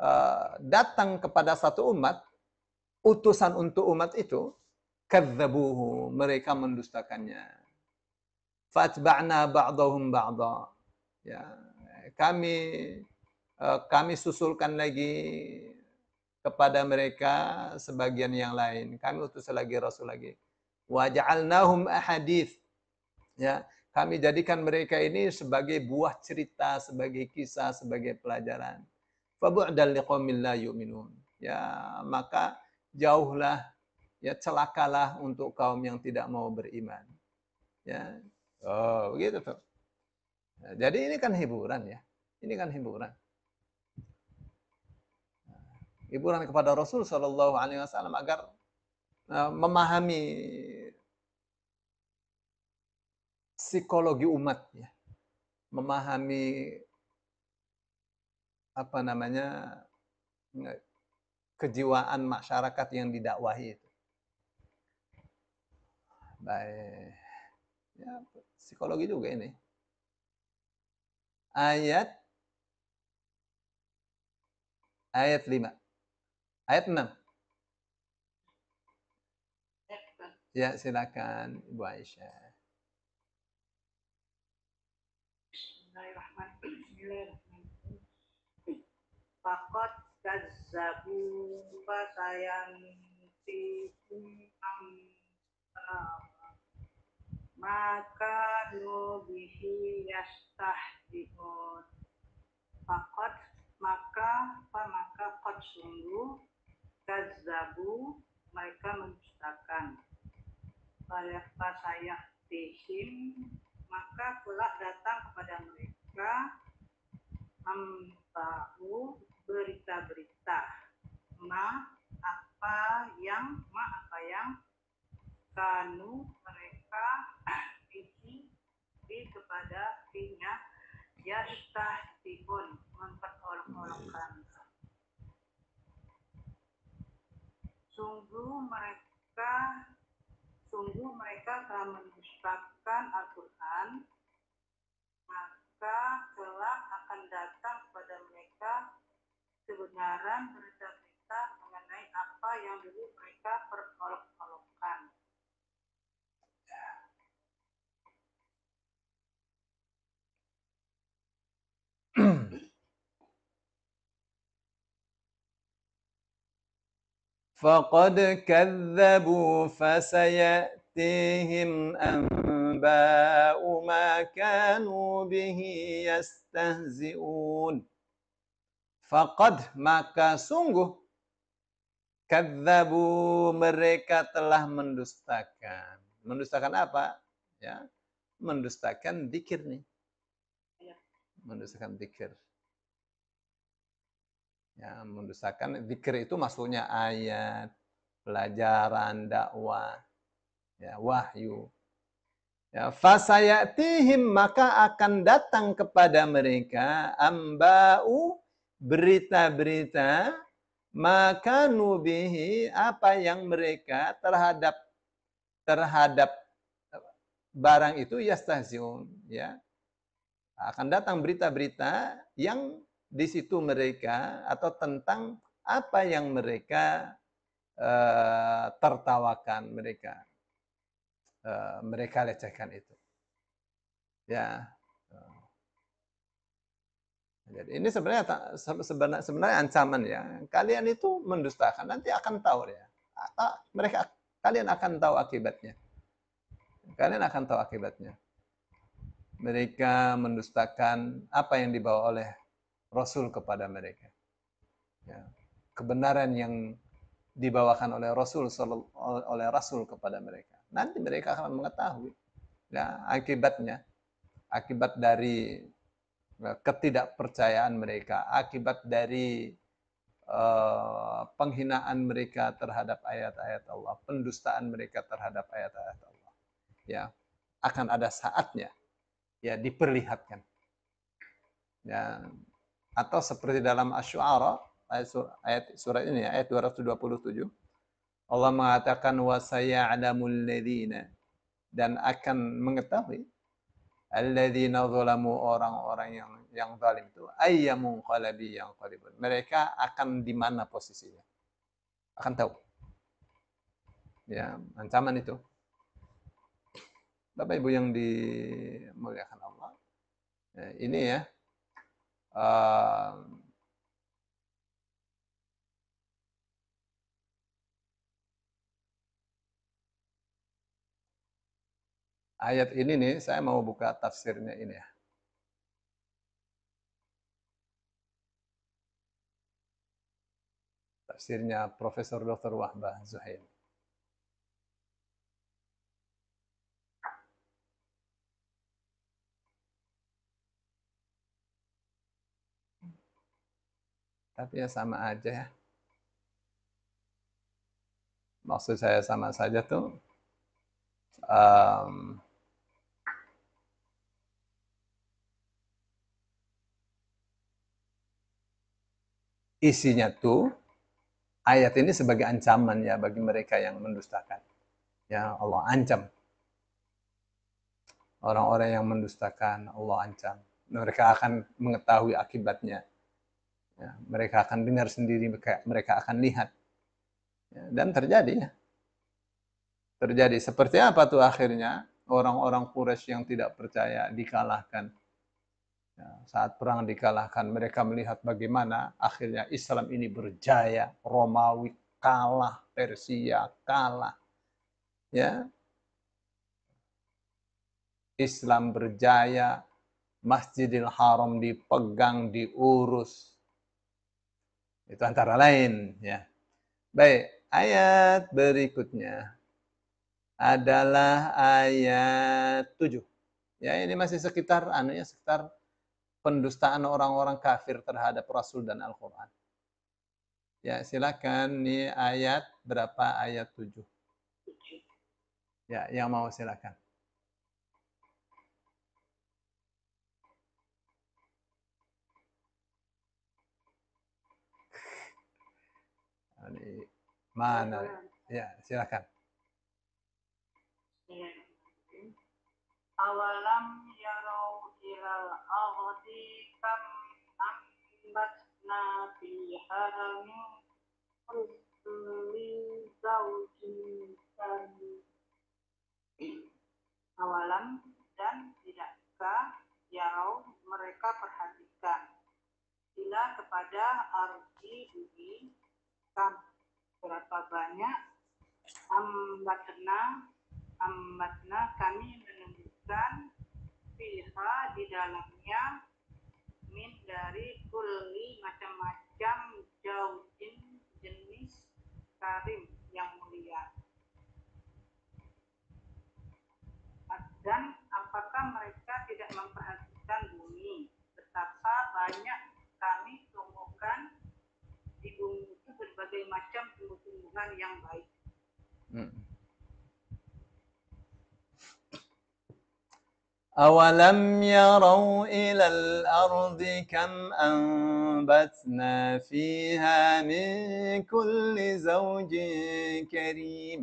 uh, datang kepada satu umat, utusan untuk umat itu kadzabuhu, mereka mendustakannya fatba'na ba'dahum ba'da. Ya, kami eh, kami susulkan lagi kepada mereka sebagian yang lain. Kami utus lagi rasul lagi. Wa ja'alnahum Ya, kami jadikan mereka ini sebagai buah cerita, sebagai kisah, sebagai pelajaran. Fabu'dal liqaumil la yu'minun. Ya, maka jauhlah ya celakalah untuk kaum yang tidak mau beriman. Ya, Oh, begitu tuh. Nah, jadi ini kan hiburan ya. Ini kan hiburan. Nah, hiburan kepada Rasul Shallallahu Alaihi Wasallam agar eh, memahami psikologi umat ya. Memahami apa namanya kejiwaan masyarakat yang didakwahi itu. Baik. Ya, psikologi juga ini. Ayat ayat 5. Ayat 6. Ya, silakan Ibu Aisyah. Bismillahirrahmanirrahim. Fakat kazzabu fa maka nubihi yastahdiun fakot maka maka kot sungguh kazabu mereka mendustakan Falafa sayah tihim maka pula datang kepada mereka tahu berita-berita ma apa yang ma apa yang kanu mereka maka ini di kepada b ya ya istahdibun memperolok-olokkan sungguh mereka sungguh mereka telah mendustakan Al-Quran maka kelak akan datang kepada mereka kebenaran berita-berita mengenai apa yang dulu mereka perolok فقد كذبوا فسيأتيهم أنباء ما كانوا به يستهزئون Fakad maka sungguh kadzabu mereka telah mendustakan. Mendustakan apa? Ya, mendustakan dikir nih. Iya. Mendustakan dikir. Ya, mendustakan zikir itu maksudnya ayat, pelajaran, dakwah, ya, wahyu. Ya, fasayatihim maka akan datang kepada mereka ambau berita-berita maka nubihi apa yang mereka terhadap terhadap e, barang itu yastahziun ya akan datang berita-berita yang di situ mereka atau tentang apa yang mereka e, tertawakan mereka e, mereka lecehkan itu ya jadi ini sebenarnya sebenarnya, sebenarnya ancaman ya kalian itu mendustakan nanti akan tahu ya atau mereka kalian akan tahu akibatnya kalian akan tahu akibatnya mereka mendustakan apa yang dibawa oleh Rasul kepada mereka. Ya. Kebenaran yang dibawakan oleh Rasul oleh Rasul kepada mereka. Nanti mereka akan mengetahui ya, akibatnya, akibat dari ya, ketidakpercayaan mereka, akibat dari eh, penghinaan mereka terhadap ayat-ayat Allah, pendustaan mereka terhadap ayat-ayat Allah. Ya, akan ada saatnya ya diperlihatkan. Ya, atau seperti dalam Asy-Syu'ara ayat surat, ayat surat ini ayat 227 Allah mengatakan wa sayya'lamul ladzina dan akan mengetahui alladzina zalamu orang-orang yang yang zalim itu ayyamun qalbi yang qalibun mereka akan di mana posisinya akan tahu ya ancaman itu Bapak Ibu yang dimuliakan Allah ya, ini ya uh, ayat ini nih, saya mau buka tafsirnya ini ya. Tafsirnya Profesor Dr. Wahbah Zuhair. tapi ya sama aja ya. Maksud saya sama saja tuh um, isinya tuh ayat ini sebagai ancaman ya bagi mereka yang mendustakan. Ya Allah ancam. Orang-orang yang mendustakan Allah ancam. Mereka akan mengetahui akibatnya. Ya, mereka akan dengar sendiri, mereka, akan lihat. Ya, dan terjadi ya. Terjadi. Seperti apa tuh akhirnya? Orang-orang Quraisy yang tidak percaya dikalahkan. Ya, saat perang dikalahkan, mereka melihat bagaimana akhirnya Islam ini berjaya. Romawi kalah, Persia kalah. Ya, Islam berjaya, Masjidil Haram dipegang, diurus, itu antara lain ya. Baik, ayat berikutnya adalah ayat 7. Ya, ini masih sekitar anunya sekitar pendustaan orang-orang kafir terhadap Rasul dan Al-Qur'an. Ya, silakan ini ayat berapa ayat 7. Ya, yang mau silakan. Ani, nah, mana? Ya, silakan. Iya. Awalam yarau ilal ardi kam ambatna fiha min kulli zawjin Awalam dan tidakkah yarau mereka perhatikan bila kepada arti bumi menentukan berapa banyak ambatna ambatna kami menemukan fiha di dalamnya min dari kulli macam-macam jauhin jenis karim yang mulia dan apakah mereka tidak memperhatikan bumi betapa banyak kami temukan di bumi berbagai macam tumbuh-tumbuhan yang baik. أولم يروا إلى الأرض كم أنبتنا فيها من كل زوج كريم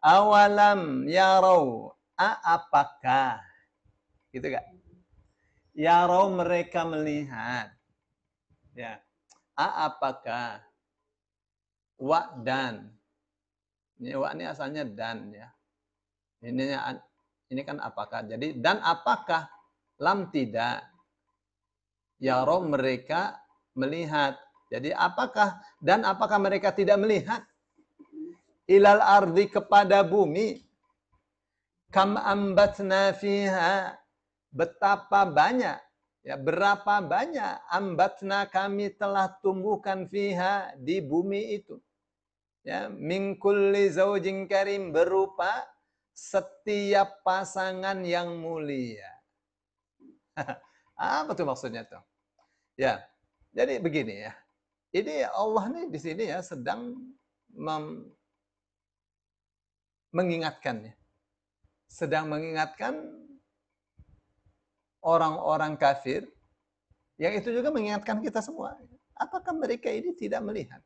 أولم يروا apakah gitu gak yarau mereka melihat ya apakah wa dan. Ini wa ini asalnya dan ya. Ini ya, ini kan apakah. Jadi dan apakah lam tidak Ya roh mereka melihat. Jadi apakah dan apakah mereka tidak melihat ilal ardi kepada bumi kam ambatna fiha betapa banyak ya berapa banyak ambatna kami telah tumbuhkan fiha di bumi itu ya mingkuli karim berupa setiap pasangan yang mulia. Apa tuh maksudnya tuh? Ya. Jadi begini ya. Ini Allah nih di sini ya sedang mem ya. Sedang mengingatkan orang-orang kafir yang itu juga mengingatkan kita semua. Apakah mereka ini tidak melihat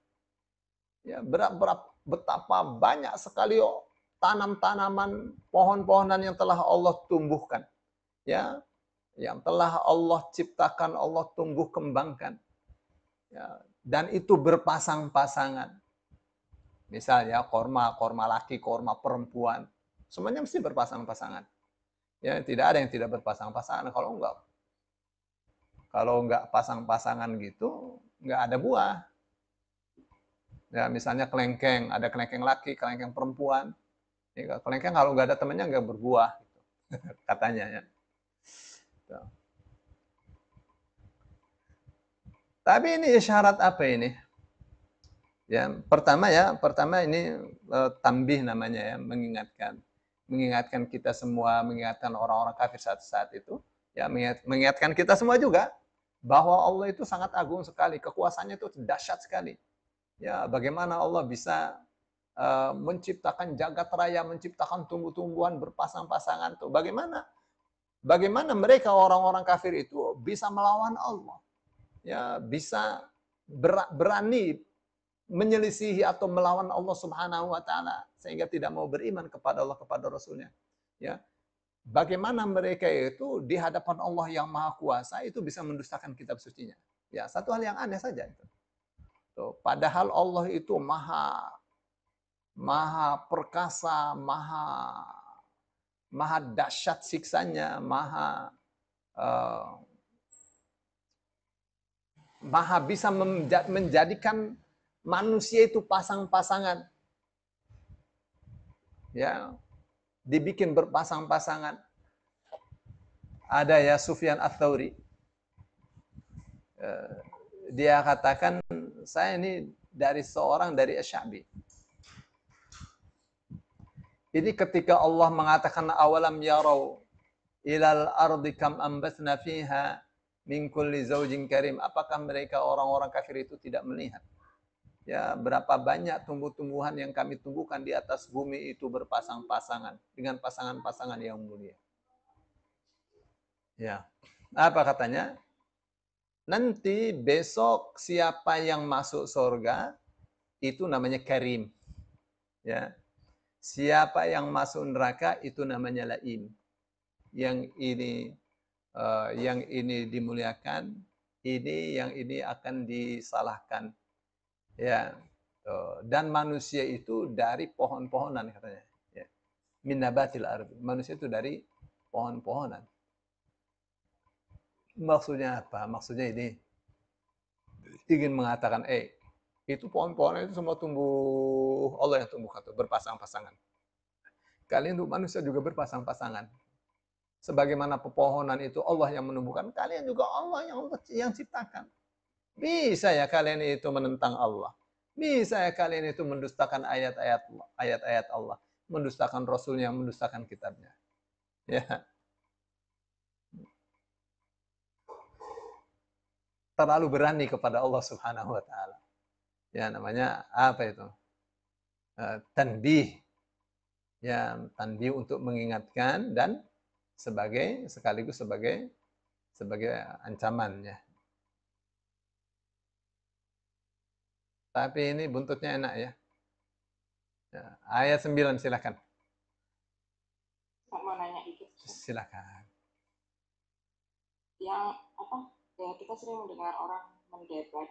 Ya, berapa betapa banyak sekali oh, tanam-tanaman, pohon-pohonan yang telah Allah tumbuhkan. Ya, yang telah Allah ciptakan, Allah tumbuh kembangkan. Ya, dan itu berpasang-pasangan. Misalnya korma, korma laki, korma perempuan. Semuanya mesti berpasang-pasangan. Ya, tidak ada yang tidak berpasang-pasangan kalau enggak. Kalau enggak pasang-pasangan gitu, enggak ada buah ya misalnya kelengkeng ada kelengkeng laki kelengkeng perempuan ya, kelengkeng kalau nggak ada temennya nggak berbuah gitu. katanya ya gitu. tapi ini syarat apa ini ya pertama ya pertama ini e, eh, tambih namanya ya mengingatkan mengingatkan kita semua mengingatkan orang-orang kafir saat saat itu ya mengingatkan kita semua juga bahwa Allah itu sangat agung sekali kekuasaannya itu dahsyat sekali ya bagaimana Allah bisa uh, menciptakan jagat raya, menciptakan tumbuh-tumbuhan berpasang-pasangan tuh. Bagaimana? Bagaimana mereka orang-orang kafir itu bisa melawan Allah? Ya, bisa berani menyelisihi atau melawan Allah Subhanahu wa taala sehingga tidak mau beriman kepada Allah kepada Rasulnya. Ya. Bagaimana mereka itu di hadapan Allah yang Maha Kuasa itu bisa mendustakan kitab sucinya. Ya, satu hal yang aneh saja itu. Gitu. Padahal Allah itu maha maha perkasa, maha maha dahsyat siksanya, maha uh, maha bisa menjadikan manusia itu pasang-pasangan. Ya, dibikin berpasang-pasangan. Ada ya Sufyan ats eh, dia katakan saya ini dari seorang dari Asyabi. Ini ketika Allah mengatakan awalam yarau ilal ardi kam ambatna fiha min kulli zaujin karim. Apakah mereka orang-orang kafir itu tidak melihat? Ya, berapa banyak tumbuh-tumbuhan yang kami tumbuhkan di atas bumi itu berpasang-pasangan dengan pasangan-pasangan yang mulia. Ya. Apa katanya? Nanti besok siapa yang masuk surga itu namanya karim. Ya. Siapa yang masuk neraka itu namanya lain. Yang ini uh, yang ini dimuliakan, ini yang ini akan disalahkan. Ya. dan manusia itu dari pohon-pohonan katanya. Ya. Min ardi. Manusia itu dari pohon-pohonan. Maksudnya apa? Maksudnya ini ingin mengatakan, eh, itu pohon-pohon itu semua tumbuh Allah yang tumbuhkan berpasang-pasangan. Kalian untuk manusia juga berpasang-pasangan. Sebagaimana pepohonan itu Allah yang menumbuhkan, kalian juga Allah yang yang ciptakan. Bisa ya kalian itu menentang Allah. Bisa ya kalian itu mendustakan ayat-ayat ayat-ayat Allah, mendustakan Rasulnya, mendustakan kitabnya. Ya, terlalu berani kepada Allah Subhanahu wa taala. Ya namanya apa itu? Uh, tanbih. Ya, tanbih untuk mengingatkan dan sebagai sekaligus sebagai sebagai ancaman ya. Tapi ini buntutnya enak ya. ya ayat 9 silakan. Mau nanya itu. Silakan. Yang ya kita sering mendengar orang mendebat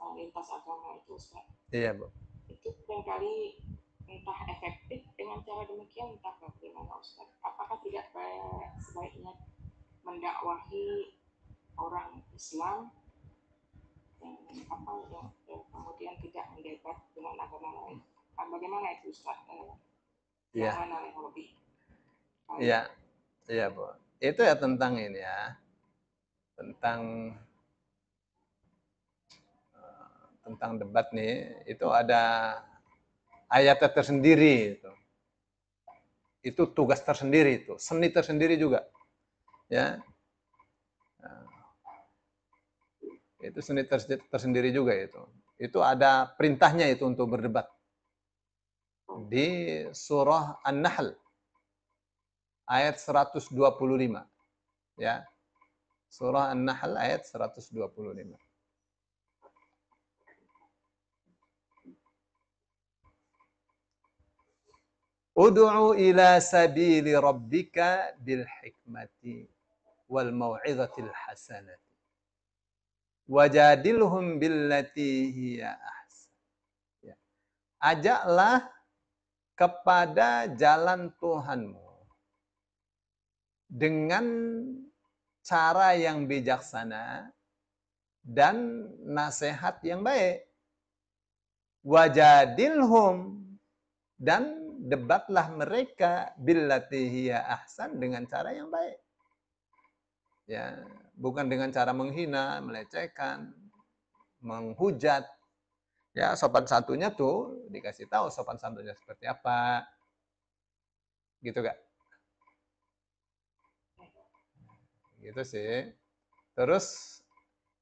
uh, lintas agama itu Ustaz. Iya Bu. Itu seringkali entah efektif dengan cara demikian entah bagaimana Ustaz. Apakah tidak sebaiknya mendakwahi orang Islam yang apa ya? yang kemudian tidak mendebat dengan agama lain? Bagaimana itu Ustaz? Eh, iya. Yang mana yang lebih? Iya. Iya, Bu. Itu ya tentang ini ya tentang eh, tentang debat nih itu ada ayat tersendiri itu itu tugas tersendiri itu seni tersendiri juga ya eh, itu seni tersendiri juga itu itu ada perintahnya itu untuk berdebat di surah An-Nahl ayat 125 ya Surah An-Nahl ayat 125. Udu'u ila sabili rabbika bil hikmati wal mau'izatil hasanati. Wajadilhum billati hiya ahsan. Ya. Ajaklah kepada jalan Tuhanmu dengan cara yang bijaksana dan nasihat yang baik. Wajadilhum dan debatlah mereka billatihiya ahsan dengan cara yang baik. Ya, bukan dengan cara menghina, melecehkan, menghujat. Ya, sopan satunya tuh dikasih tahu sopan satunya seperti apa. Gitu gak? Gitu sih. Terus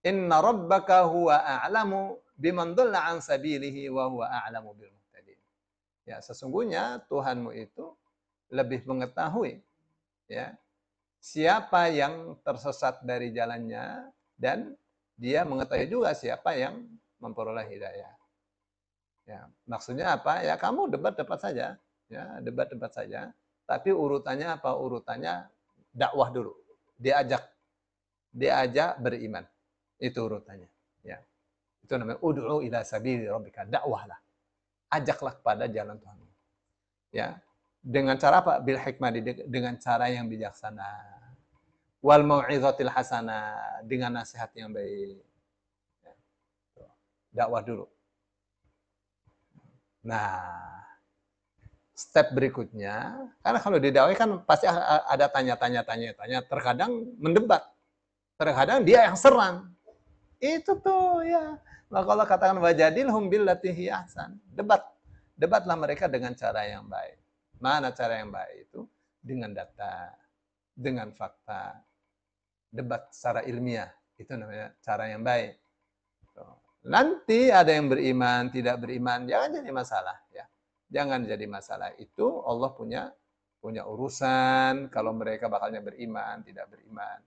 inna rabbaka huwa a'lamu biman dhalla an sabilihi wa huwa a'lamu bil muhtadin. Ya, sesungguhnya Tuhanmu itu lebih mengetahui ya siapa yang tersesat dari jalannya dan dia mengetahui juga siapa yang memperoleh hidayah. Ya, maksudnya apa? Ya kamu debat-debat saja, ya debat-debat saja. Tapi urutannya apa? Urutannya dakwah dulu diajak diajak beriman. Itu urutannya. Ya. Itu namanya ud'u ila sabili rabbika, dakwahlah. Ajaklah kepada jalan Tuhan. Ya. Dengan cara apa? Bil hikmah dengan cara yang bijaksana. Wal mau'izatil hasana dengan nasihat yang baik. Ya. Dakwah dulu. Nah, step berikutnya, karena kalau didakwa kan pasti ada tanya-tanya, tanya-tanya, terkadang mendebat, terkadang dia yang serang. Itu tuh ya. Maka nah, kalau katakan wajadil humbil latihi ahsan. Debat. Debatlah mereka dengan cara yang baik. Mana cara yang baik itu? Dengan data, dengan fakta. Debat secara ilmiah. Itu namanya cara yang baik. Nanti ada yang beriman, tidak beriman, jangan jadi masalah ya. Jangan jadi masalah itu. Allah punya punya urusan kalau mereka bakalnya beriman, tidak beriman.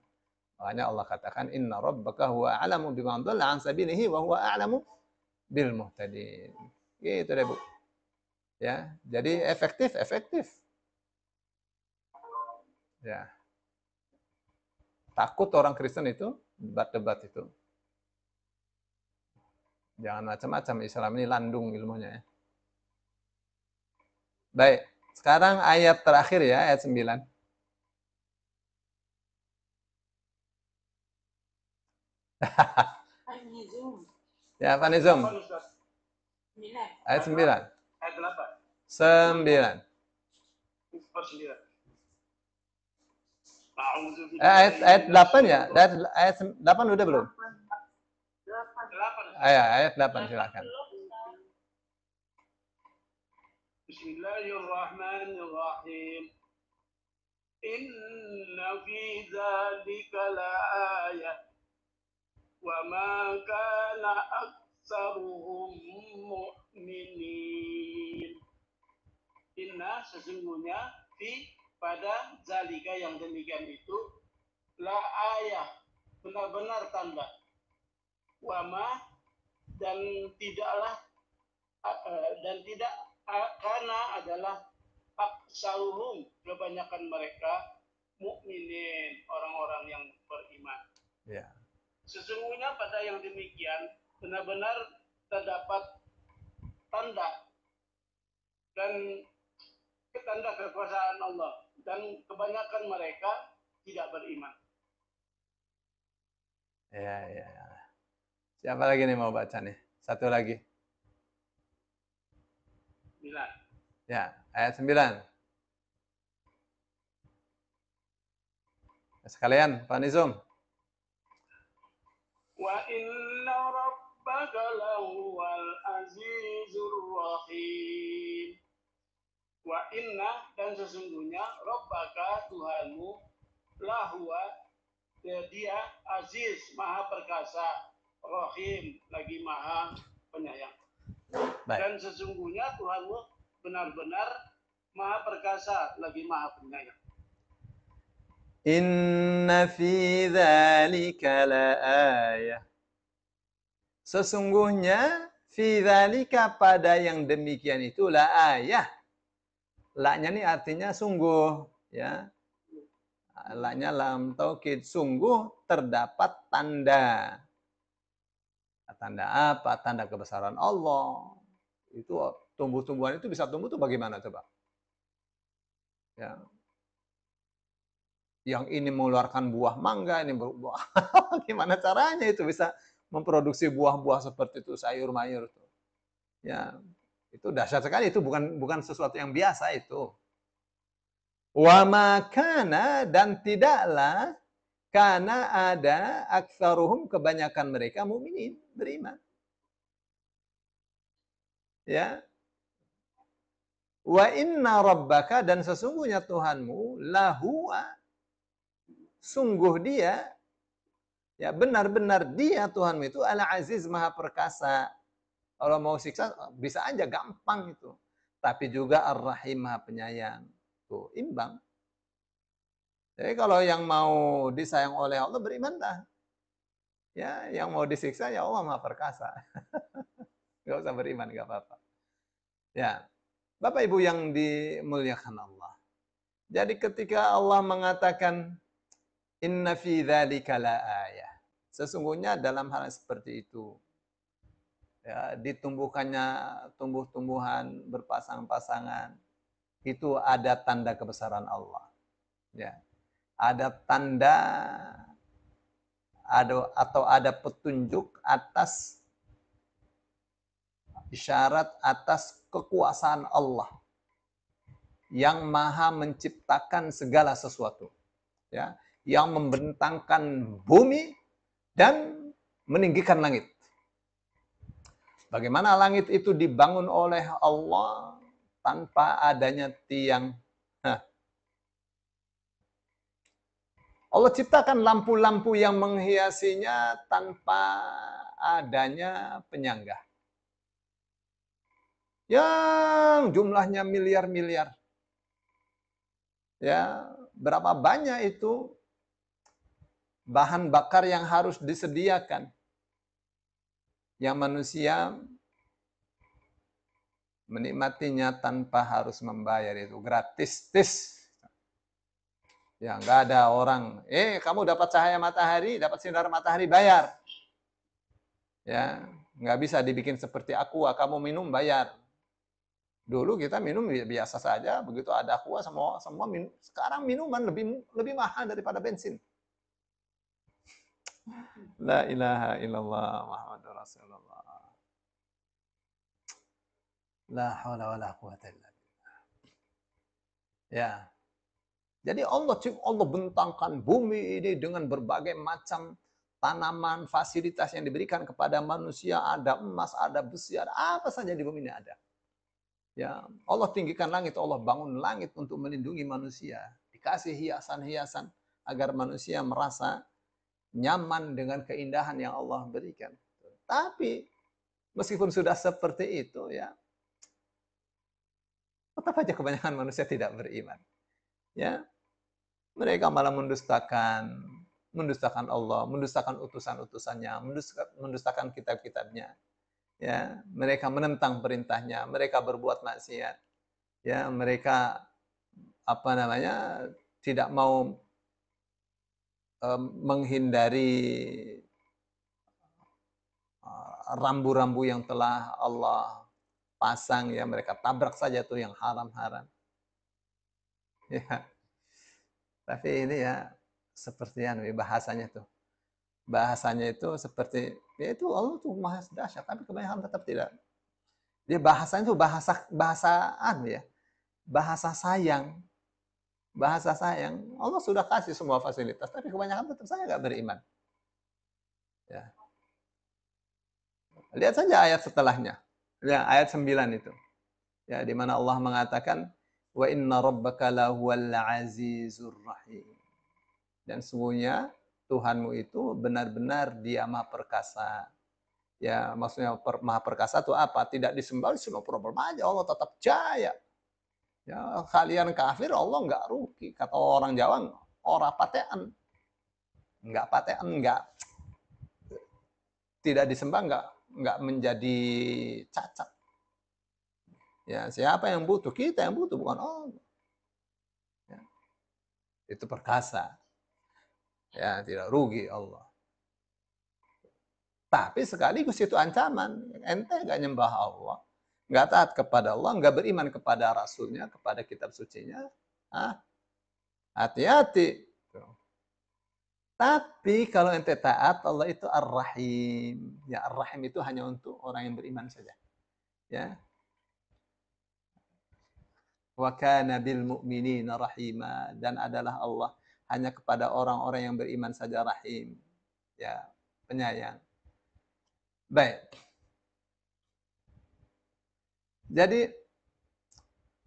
Makanya Allah katakan inna rabbaka huwa a'lamu biman dhalla an sabilihi wa huwa a'lamu bil muhtadin. Gitu deh, Bu. Ya, jadi efektif, efektif. Ya. Takut orang Kristen itu debat-debat itu. Jangan macam-macam Islam ini landung ilmunya ya. Baik, sekarang ayat terakhir ya, ayat 9. ya, Fanizum. Ayat 9. Ayat 8. 9. Eh, ayat, ayat 8 ya? Ayat, ayat 8 udah belum? 8. Ayat, ayat 8 silakan. بسم الله الرحمن الرحيم إن في ذلك لآية وما كان أكثرهم مؤمنين Inna sesungguhnya fi pada zalika yang demikian itu la ayah benar-benar tanda wama dan tidaklah eh, dan tidak akan sana adalah aksaruhum kebanyakan mereka mukminin orang-orang yang beriman. Ya. Sesungguhnya pada yang demikian benar-benar terdapat tanda dan ketanda kekuasaan Allah dan kebanyakan mereka tidak beriman. Ya, ya, ya. Siapa lagi nih mau baca nih? Satu lagi. Bila Ya, ayat 9. Ya, sekalian, Pak Nizum. Wa inna rabbaka lawal azizur rahim. Wa inna dan sesungguhnya rabbaka Tuhanmu lahuwa dia aziz, maha perkasa, rahim, lagi maha penyayang. Baik. Dan sesungguhnya Tuhanmu benar-benar Maha Perkasa lagi Maha Penyayang. Inna fi dzalika ayah. Sesungguhnya fi dzalika pada yang demikian itu ayah. Laknya ini artinya sungguh ya. Laknya lam taukid sungguh terdapat tanda. Tanda apa? Tanda kebesaran Allah. Itu tumbuh-tumbuhan itu bisa tumbuh itu bagaimana coba? Ya. Yang ini mengeluarkan buah mangga, ini buah. Gimana caranya itu bisa memproduksi buah-buah seperti itu, sayur mayur itu. Ya, itu dahsyat sekali itu bukan bukan sesuatu yang biasa itu. Wa makana dan tidaklah karena ada aksaruhum kebanyakan mereka mukminin beriman. Ya, Wa inna rabbaka dan sesungguhnya Tuhanmu lahua sungguh dia ya benar-benar dia Tuhanmu itu ala aziz maha perkasa. Kalau mau siksa bisa aja gampang itu. Tapi juga ar-rahim maha penyayang. Tuh, imbang. Jadi kalau yang mau disayang oleh Allah berimanlah. Ya, yang mau disiksa ya Allah maha perkasa. gak usah beriman, gak apa-apa. Ya, Bapak Ibu yang dimuliakan Allah. Jadi ketika Allah mengatakan inna fi dzalika ayah. Sesungguhnya dalam hal seperti itu ya, ditumbuhkannya tumbuh-tumbuhan berpasang-pasangan itu ada tanda kebesaran Allah. Ya. Ada tanda ada atau ada petunjuk atas isyarat atas kekuasaan Allah yang maha menciptakan segala sesuatu. Ya, yang membentangkan bumi dan meninggikan langit. Bagaimana langit itu dibangun oleh Allah tanpa adanya tiang. Nah. Allah ciptakan lampu-lampu yang menghiasinya tanpa adanya penyangga yang jumlahnya miliar-miliar. Ya, berapa banyak itu bahan bakar yang harus disediakan yang manusia menikmatinya tanpa harus membayar itu gratis tis ya nggak ada orang eh kamu dapat cahaya matahari dapat sinar matahari bayar ya nggak bisa dibikin seperti aqua kamu minum bayar Dulu kita minum biasa saja, begitu ada kuah semua semua minum. Sekarang minuman lebih lebih mahal daripada bensin. La ilaha illallah Muhammadur Rasulullah. La haula wala quwata illa billah. Ya. Jadi Allah Allah bentangkan bumi ini dengan berbagai macam tanaman, fasilitas yang diberikan kepada manusia, ada emas, ada besi, ada apa saja di bumi ini ada. Ya, Allah tinggikan langit, Allah bangun langit untuk melindungi manusia. Dikasih hiasan-hiasan agar manusia merasa nyaman dengan keindahan yang Allah berikan. Tapi meskipun sudah seperti itu ya, tetap aja kebanyakan manusia tidak beriman. Ya. Mereka malah mendustakan mendustakan Allah, mendustakan utusan-utusannya, mendustakan kitab-kitabnya ya mereka menentang perintahnya mereka berbuat maksiat ya mereka apa namanya tidak mau mmm, menghindari ah, rambu-rambu yang telah Allah pasang ya mereka tabrak saja tuh yang haram-haram ya tapi ini ya seperti anu yang bahasanya tuh bahasanya itu seperti ya itu Allah tuh maha dahsyat, tapi kebanyakan tetap tidak. Dia bahasanya itu bahasa bahasa anu ya, bahasa sayang, bahasa sayang. Allah sudah kasih semua fasilitas, tapi kebanyakan tetap saya nggak beriman. Ya. Lihat saja ayat setelahnya, ya, ayat 9 itu, ya di mana Allah mengatakan wa inna rabbaka lahuwal azizur rahim. Dan semuanya Tuhanmu itu benar-benar dia maha perkasa. Ya, maksudnya per, maha perkasa itu apa? Tidak disembah, semua problem aja. Allah tetap jaya. Ya, kalian kafir, Allah nggak rugi. Kata orang Jawa, ora patean. Nggak patean, nggak. Tidak disembah, nggak, nggak menjadi cacat. Ya, siapa yang butuh? Kita yang butuh, bukan Allah. Ya. Itu perkasa. Ya, tidak rugi Allah. Tapi sekaligus itu ancaman. Ente gak nyembah Allah, gak taat kepada Allah, gak beriman kepada Rasulnya, kepada kitab sucinya. Ah, hati-hati. Tapi kalau ente taat, Allah itu Ar-Rahim. Ya, Ar-Rahim itu hanya untuk orang yang beriman saja. Ya. Wa kana bil mu'minina rahima dan adalah Allah hanya kepada orang-orang yang beriman saja rahim. Ya, penyayang. Baik. Jadi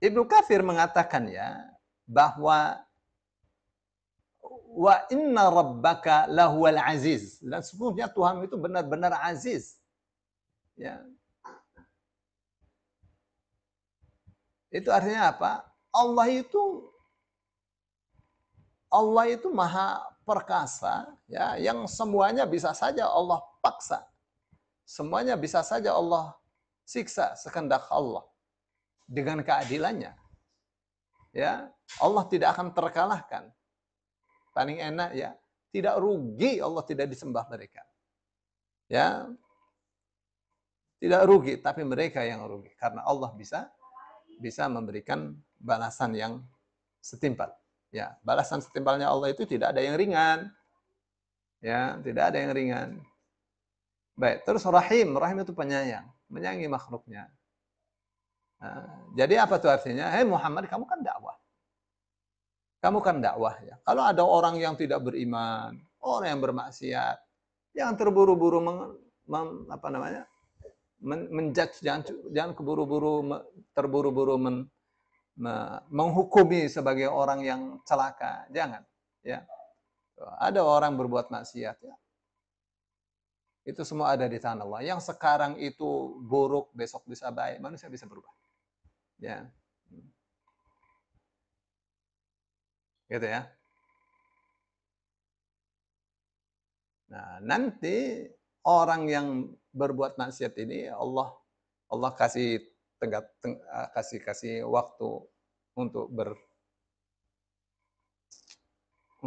Ibnu Kafir mengatakan ya bahwa wa inna rabbaka lahuwal aziz dan sebenarnya Tuhan itu benar-benar aziz. Ya. Itu artinya apa? Allah itu Allah itu maha perkasa ya yang semuanya bisa saja Allah paksa. Semuanya bisa saja Allah siksa sekendak Allah dengan keadilannya. Ya, Allah tidak akan terkalahkan. Paling enak ya, tidak rugi Allah tidak disembah mereka. Ya. Tidak rugi, tapi mereka yang rugi karena Allah bisa bisa memberikan balasan yang setimpal. Ya, balasan setimpalnya Allah itu tidak ada yang ringan. Ya, tidak ada yang ringan. Baik, terus rahim, rahim itu penyayang, menyayangi makhluknya. Nah, jadi apa tuh artinya? Hei Muhammad, kamu kan dakwah. Kamu kan dakwah ya. Kalau ada orang yang tidak beriman, orang yang bermaksiat, yang terburu-buru meng, apa namanya? Men, menjudge, jangan, jangan keburu-buru terburu-buru men, Nah, menghukumi sebagai orang yang celaka. Jangan. Ya. Ada orang berbuat maksiat. Ya. Itu semua ada di tangan Allah. Yang sekarang itu buruk, besok bisa baik. Manusia bisa berubah. Ya. Gitu ya. Nah, nanti orang yang berbuat maksiat ini Allah Allah kasih tegak, teng, ah, kasih kasih waktu untuk ber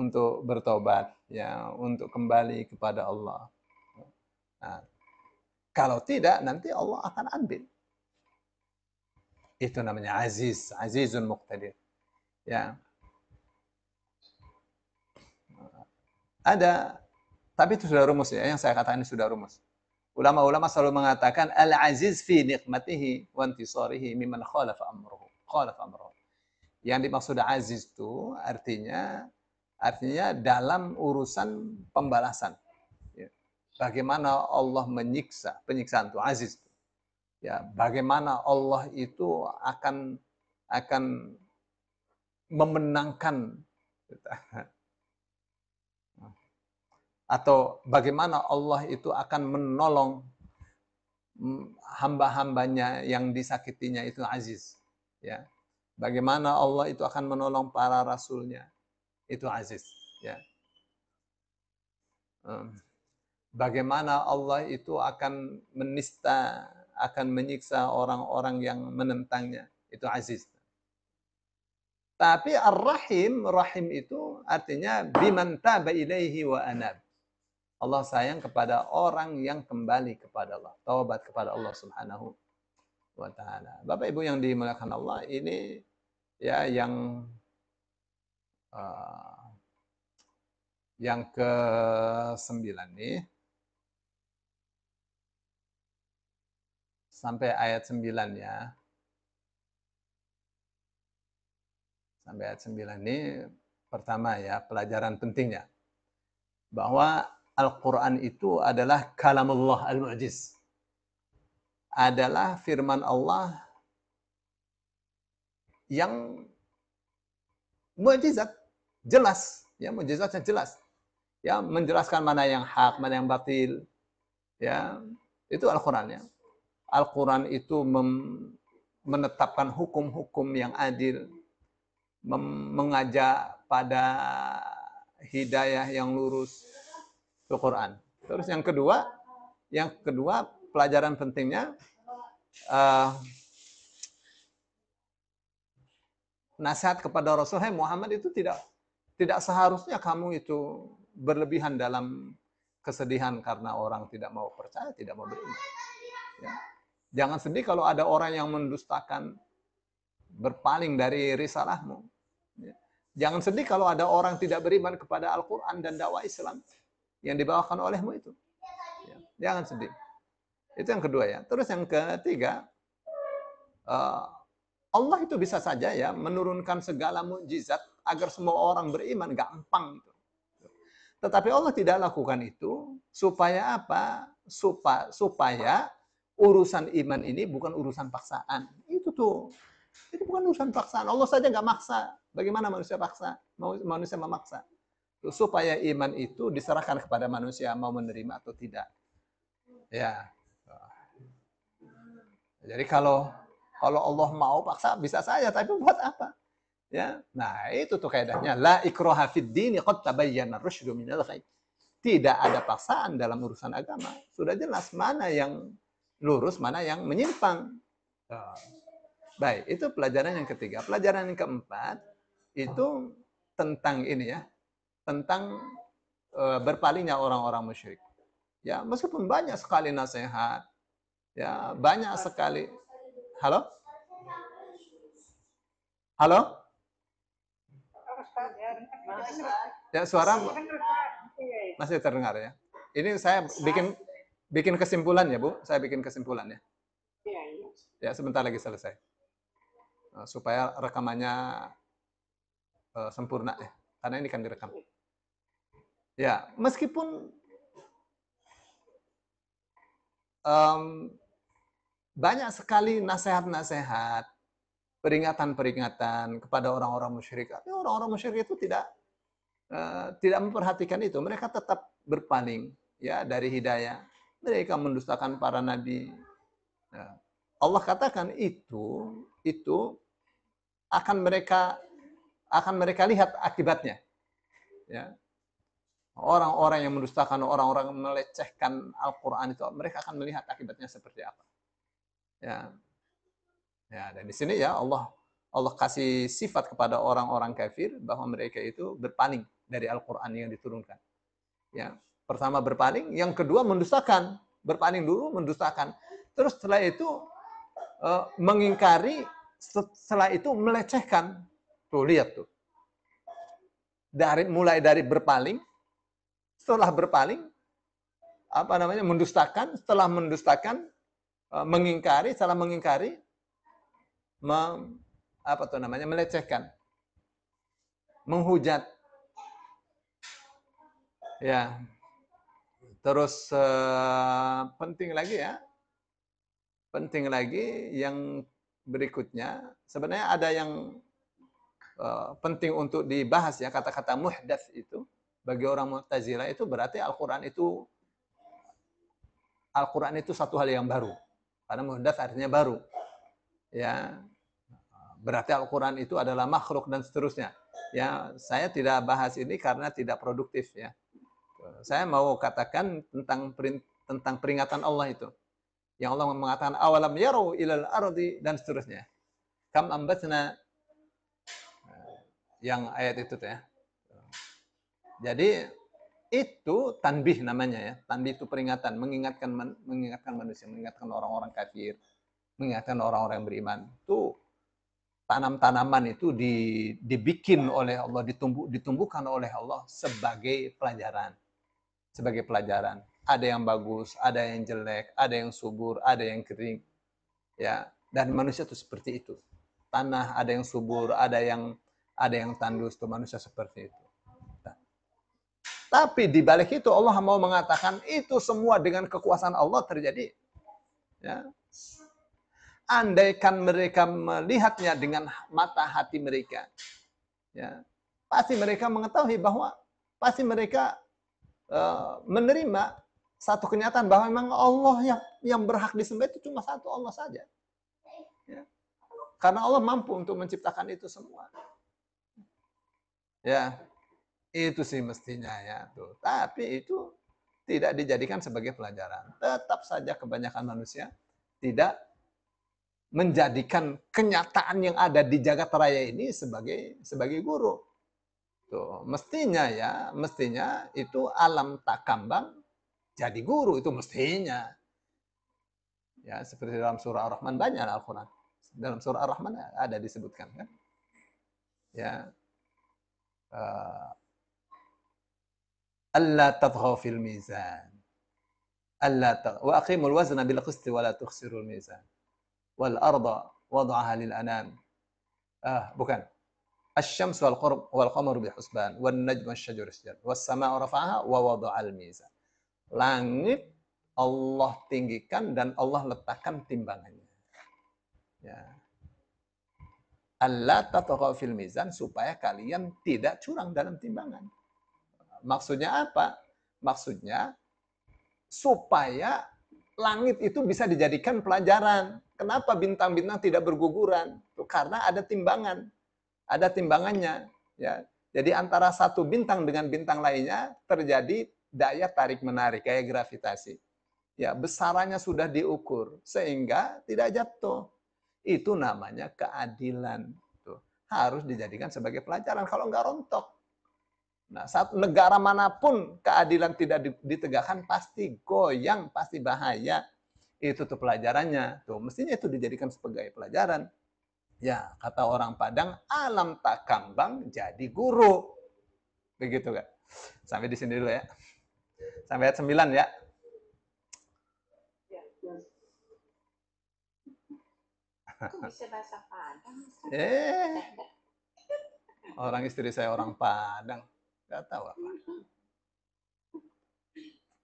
untuk bertobat ya untuk kembali kepada Allah. Nah, kalau tidak nanti Allah akan ambil. Itu namanya aziz, azizun muqtadir. Ya. Ada tapi itu sudah rumus ya, yang saya katakan ini sudah rumus. Ulama-ulama selalu mengatakan al-aziz fi nikmatihi wa intisarihi mimman khalafa amruhu. Khalafa amruhu. Yang dimaksud aziz itu artinya artinya dalam urusan pembalasan. Ya. Bagaimana Allah menyiksa, penyiksaan itu aziz. Ya, bagaimana Allah itu akan akan memenangkan atau bagaimana Allah itu akan menolong hamba-hambanya yang disakitinya itu aziz ya bagaimana Allah itu akan menolong para rasulnya itu aziz ya bagaimana Allah itu akan menista akan menyiksa orang-orang yang menentangnya itu aziz tapi ar-rahim rahim itu artinya biman taba ilaihi wa anab Allah sayang kepada orang yang kembali kepada Allah, taubat kepada Allah Subhanahu wa taala. Bapak Ibu yang dimuliakan Allah, ini ya yang uh, yang ke sembilan nih sampai ayat sembilan ya. Sampai ayat sembilan ini pertama ya pelajaran pentingnya bahwa Al-Quran itu adalah kalam Allah al-mu'jiz. Adalah firman Allah yang mujizat jelas ya mujizatnya jelas ya menjelaskan mana yang hak mana yang batil ya itu Al-Qur'an ya Al-Qur'an itu menetapkan hukum-hukum yang adil mengajak pada hidayah yang lurus al Quran. Terus yang kedua, yang kedua pelajaran pentingnya uh, nasihat kepada Rasulullah hey Muhammad itu tidak tidak seharusnya kamu itu berlebihan dalam kesedihan karena orang tidak mau percaya, tidak mau beriman." Ya. Jangan sedih kalau ada orang yang mendustakan, berpaling dari risalahmu. Ya. Jangan sedih kalau ada orang tidak beriman kepada Al-Quran dan dakwah Islam yang dibawakan olehmu itu. Ya, jangan sedih. Itu yang kedua ya. Terus yang ketiga, eh, Allah itu bisa saja ya menurunkan segala mujizat agar semua orang beriman gampang itu. Tetapi Allah tidak lakukan itu supaya apa? Supa, supaya urusan iman ini bukan urusan paksaan. Itu tuh. Itu bukan urusan paksaan. Allah saja nggak maksa. Bagaimana manusia paksa? Manusia memaksa supaya iman itu diserahkan kepada manusia mau menerima atau tidak. Ya. Jadi kalau kalau Allah mau paksa bisa saja, tapi buat apa? Ya. Nah, itu tuh kaidahnya la ikraha fid din qad tabayyana rusydu minal ghay. Tidak ada paksaan dalam urusan agama. Sudah jelas mana yang lurus, mana yang menyimpang. Ya. Baik, itu pelajaran yang ketiga. Pelajaran yang keempat itu tentang ini ya, tentang eh, berpalingnya orang-orang musyrik. Ya, meskipun banyak sekali nasihat, ya, banyak sekali. Halo? Halo? Ya, suara masih terdengar ya. Ini saya bikin bikin kesimpulan ya, Bu. Saya bikin kesimpulan ya. Iya, iya. Ya, sebentar lagi selesai. Eh, supaya rekamannya uh, sempurna ya karena ini kan direkam. Ya, meskipun um, banyak sekali nasihat-nasihat, peringatan-peringatan kepada orang-orang musyrik. Tapi orang-orang musyrik itu tidak uh, tidak memperhatikan itu. Mereka tetap berpaling ya dari hidayah. Mereka mendustakan para nabi. Nah, Allah katakan itu itu akan mereka akan mereka lihat akibatnya. Ya. Orang-orang yang mendustakan, orang-orang yang melecehkan Al-Quran itu, mereka akan melihat akibatnya seperti apa. Ya. Ya, dan di sini ya Allah Allah kasih sifat kepada orang-orang kafir bahwa mereka itu berpaling dari Al-Qur'an yang diturunkan. Ya, pertama berpaling, yang kedua mendustakan. Berpaling dulu mendustakan. Terus setelah itu eh, mengingkari setelah itu melecehkan Tuh lihat tuh. Dari mulai dari berpaling, setelah berpaling apa namanya mendustakan, setelah mendustakan eh, mengingkari, setelah mengingkari mem, apa tuh namanya melecehkan, menghujat. Ya. Terus eh, penting lagi ya. Penting lagi yang berikutnya sebenarnya ada yang Eh, penting untuk dibahas ya kata-kata muhdats itu bagi orang Mu'tazilah itu berarti Al-Qur'an itu Al-Qur'an itu satu hal yang baru. Karena muhdats artinya baru. Ya. Berarti Al-Qur'an itu adalah makhluk dan seterusnya. Ya, saya tidak bahas ini karena tidak produktif ya. Saya mau katakan tentang tentang peringatan Allah itu. Yang Allah mengatakan awalam yaru ilal ardi dan seterusnya. Kam ambatna yang ayat itu ya. Jadi itu tanbih namanya ya. Tanbih itu peringatan, mengingatkan mengingatkan manusia, mengingatkan orang-orang kafir, mengingatkan orang-orang yang beriman. Itu tanam-tanaman itu di, dibikin oleh Allah, ditumbuh, ditumbuhkan oleh Allah sebagai pelajaran. Sebagai pelajaran. Ada yang bagus, ada yang jelek, ada yang subur, ada yang kering. Ya, dan manusia itu seperti itu. Tanah ada yang subur, ada yang ada yang tandus tuh manusia seperti itu. Nah. Tapi di balik itu Allah mau mengatakan itu semua dengan kekuasaan Allah terjadi. Ya. Andaikan mereka melihatnya dengan mata hati mereka, ya, pasti mereka mengetahui bahwa pasti mereka uh, menerima satu kenyataan bahwa memang Allah yang yang berhak disembah itu cuma satu Allah saja. Ya. Karena Allah mampu untuk menciptakan itu semua. Ya, itu sih mestinya ya. Tuh. Tapi itu tidak dijadikan sebagai pelajaran. Tetap saja kebanyakan manusia tidak menjadikan kenyataan yang ada di jagat raya ini sebagai sebagai guru. Tuh, mestinya ya, mestinya itu alam tak kambang jadi guru itu mestinya. Ya, seperti dalam surah Ar-Rahman banyak Al-Qur'an. Dalam surah Ar-Rahman ada disebutkan kan. Ya. آه، ألا تطغوا في الميزان ألا تغ... وأقيموا الوزن بالقسط ولا تخسروا الميزان والأرض وضعها للأنام آه بكان الشمس والقرب والقمر بحسبان والنجم والشجر الشجر والسماء رفعها ووضع الميزان langit Allah tinggikan dan Allah letakkan timbangannya ya Allah fil mizan supaya kalian tidak curang dalam timbangan. Maksudnya apa? Maksudnya supaya langit itu bisa dijadikan pelajaran. Kenapa bintang-bintang tidak berguguran? Karena ada timbangan. Ada timbangannya, ya. Jadi antara satu bintang dengan bintang lainnya terjadi daya tarik menarik kayak gravitasi. Ya, besarannya sudah diukur sehingga tidak jatuh. Itu namanya keadilan. Tuh. Harus dijadikan sebagai pelajaran. Kalau nggak rontok. Nah, saat negara manapun keadilan tidak ditegakkan pasti goyang, pasti bahaya. Itu tuh pelajarannya. Tuh, mestinya itu dijadikan sebagai pelajaran. Ya, kata orang Padang, alam tak kambang jadi guru. Begitu kan? Sampai di sini dulu ya. Sampai ayat 9 ya. bisa bahasa Padang? Eh. Orang istri saya orang Padang. Gak tahu apa.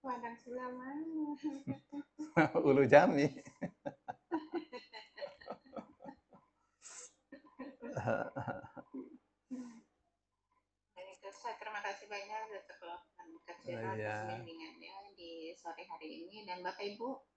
Padang mana Ulu Jami. Nah, terima kasih banyak iya. atas perlakuan kasih atas bimbingannya di sore hari ini dan Bapak Ibu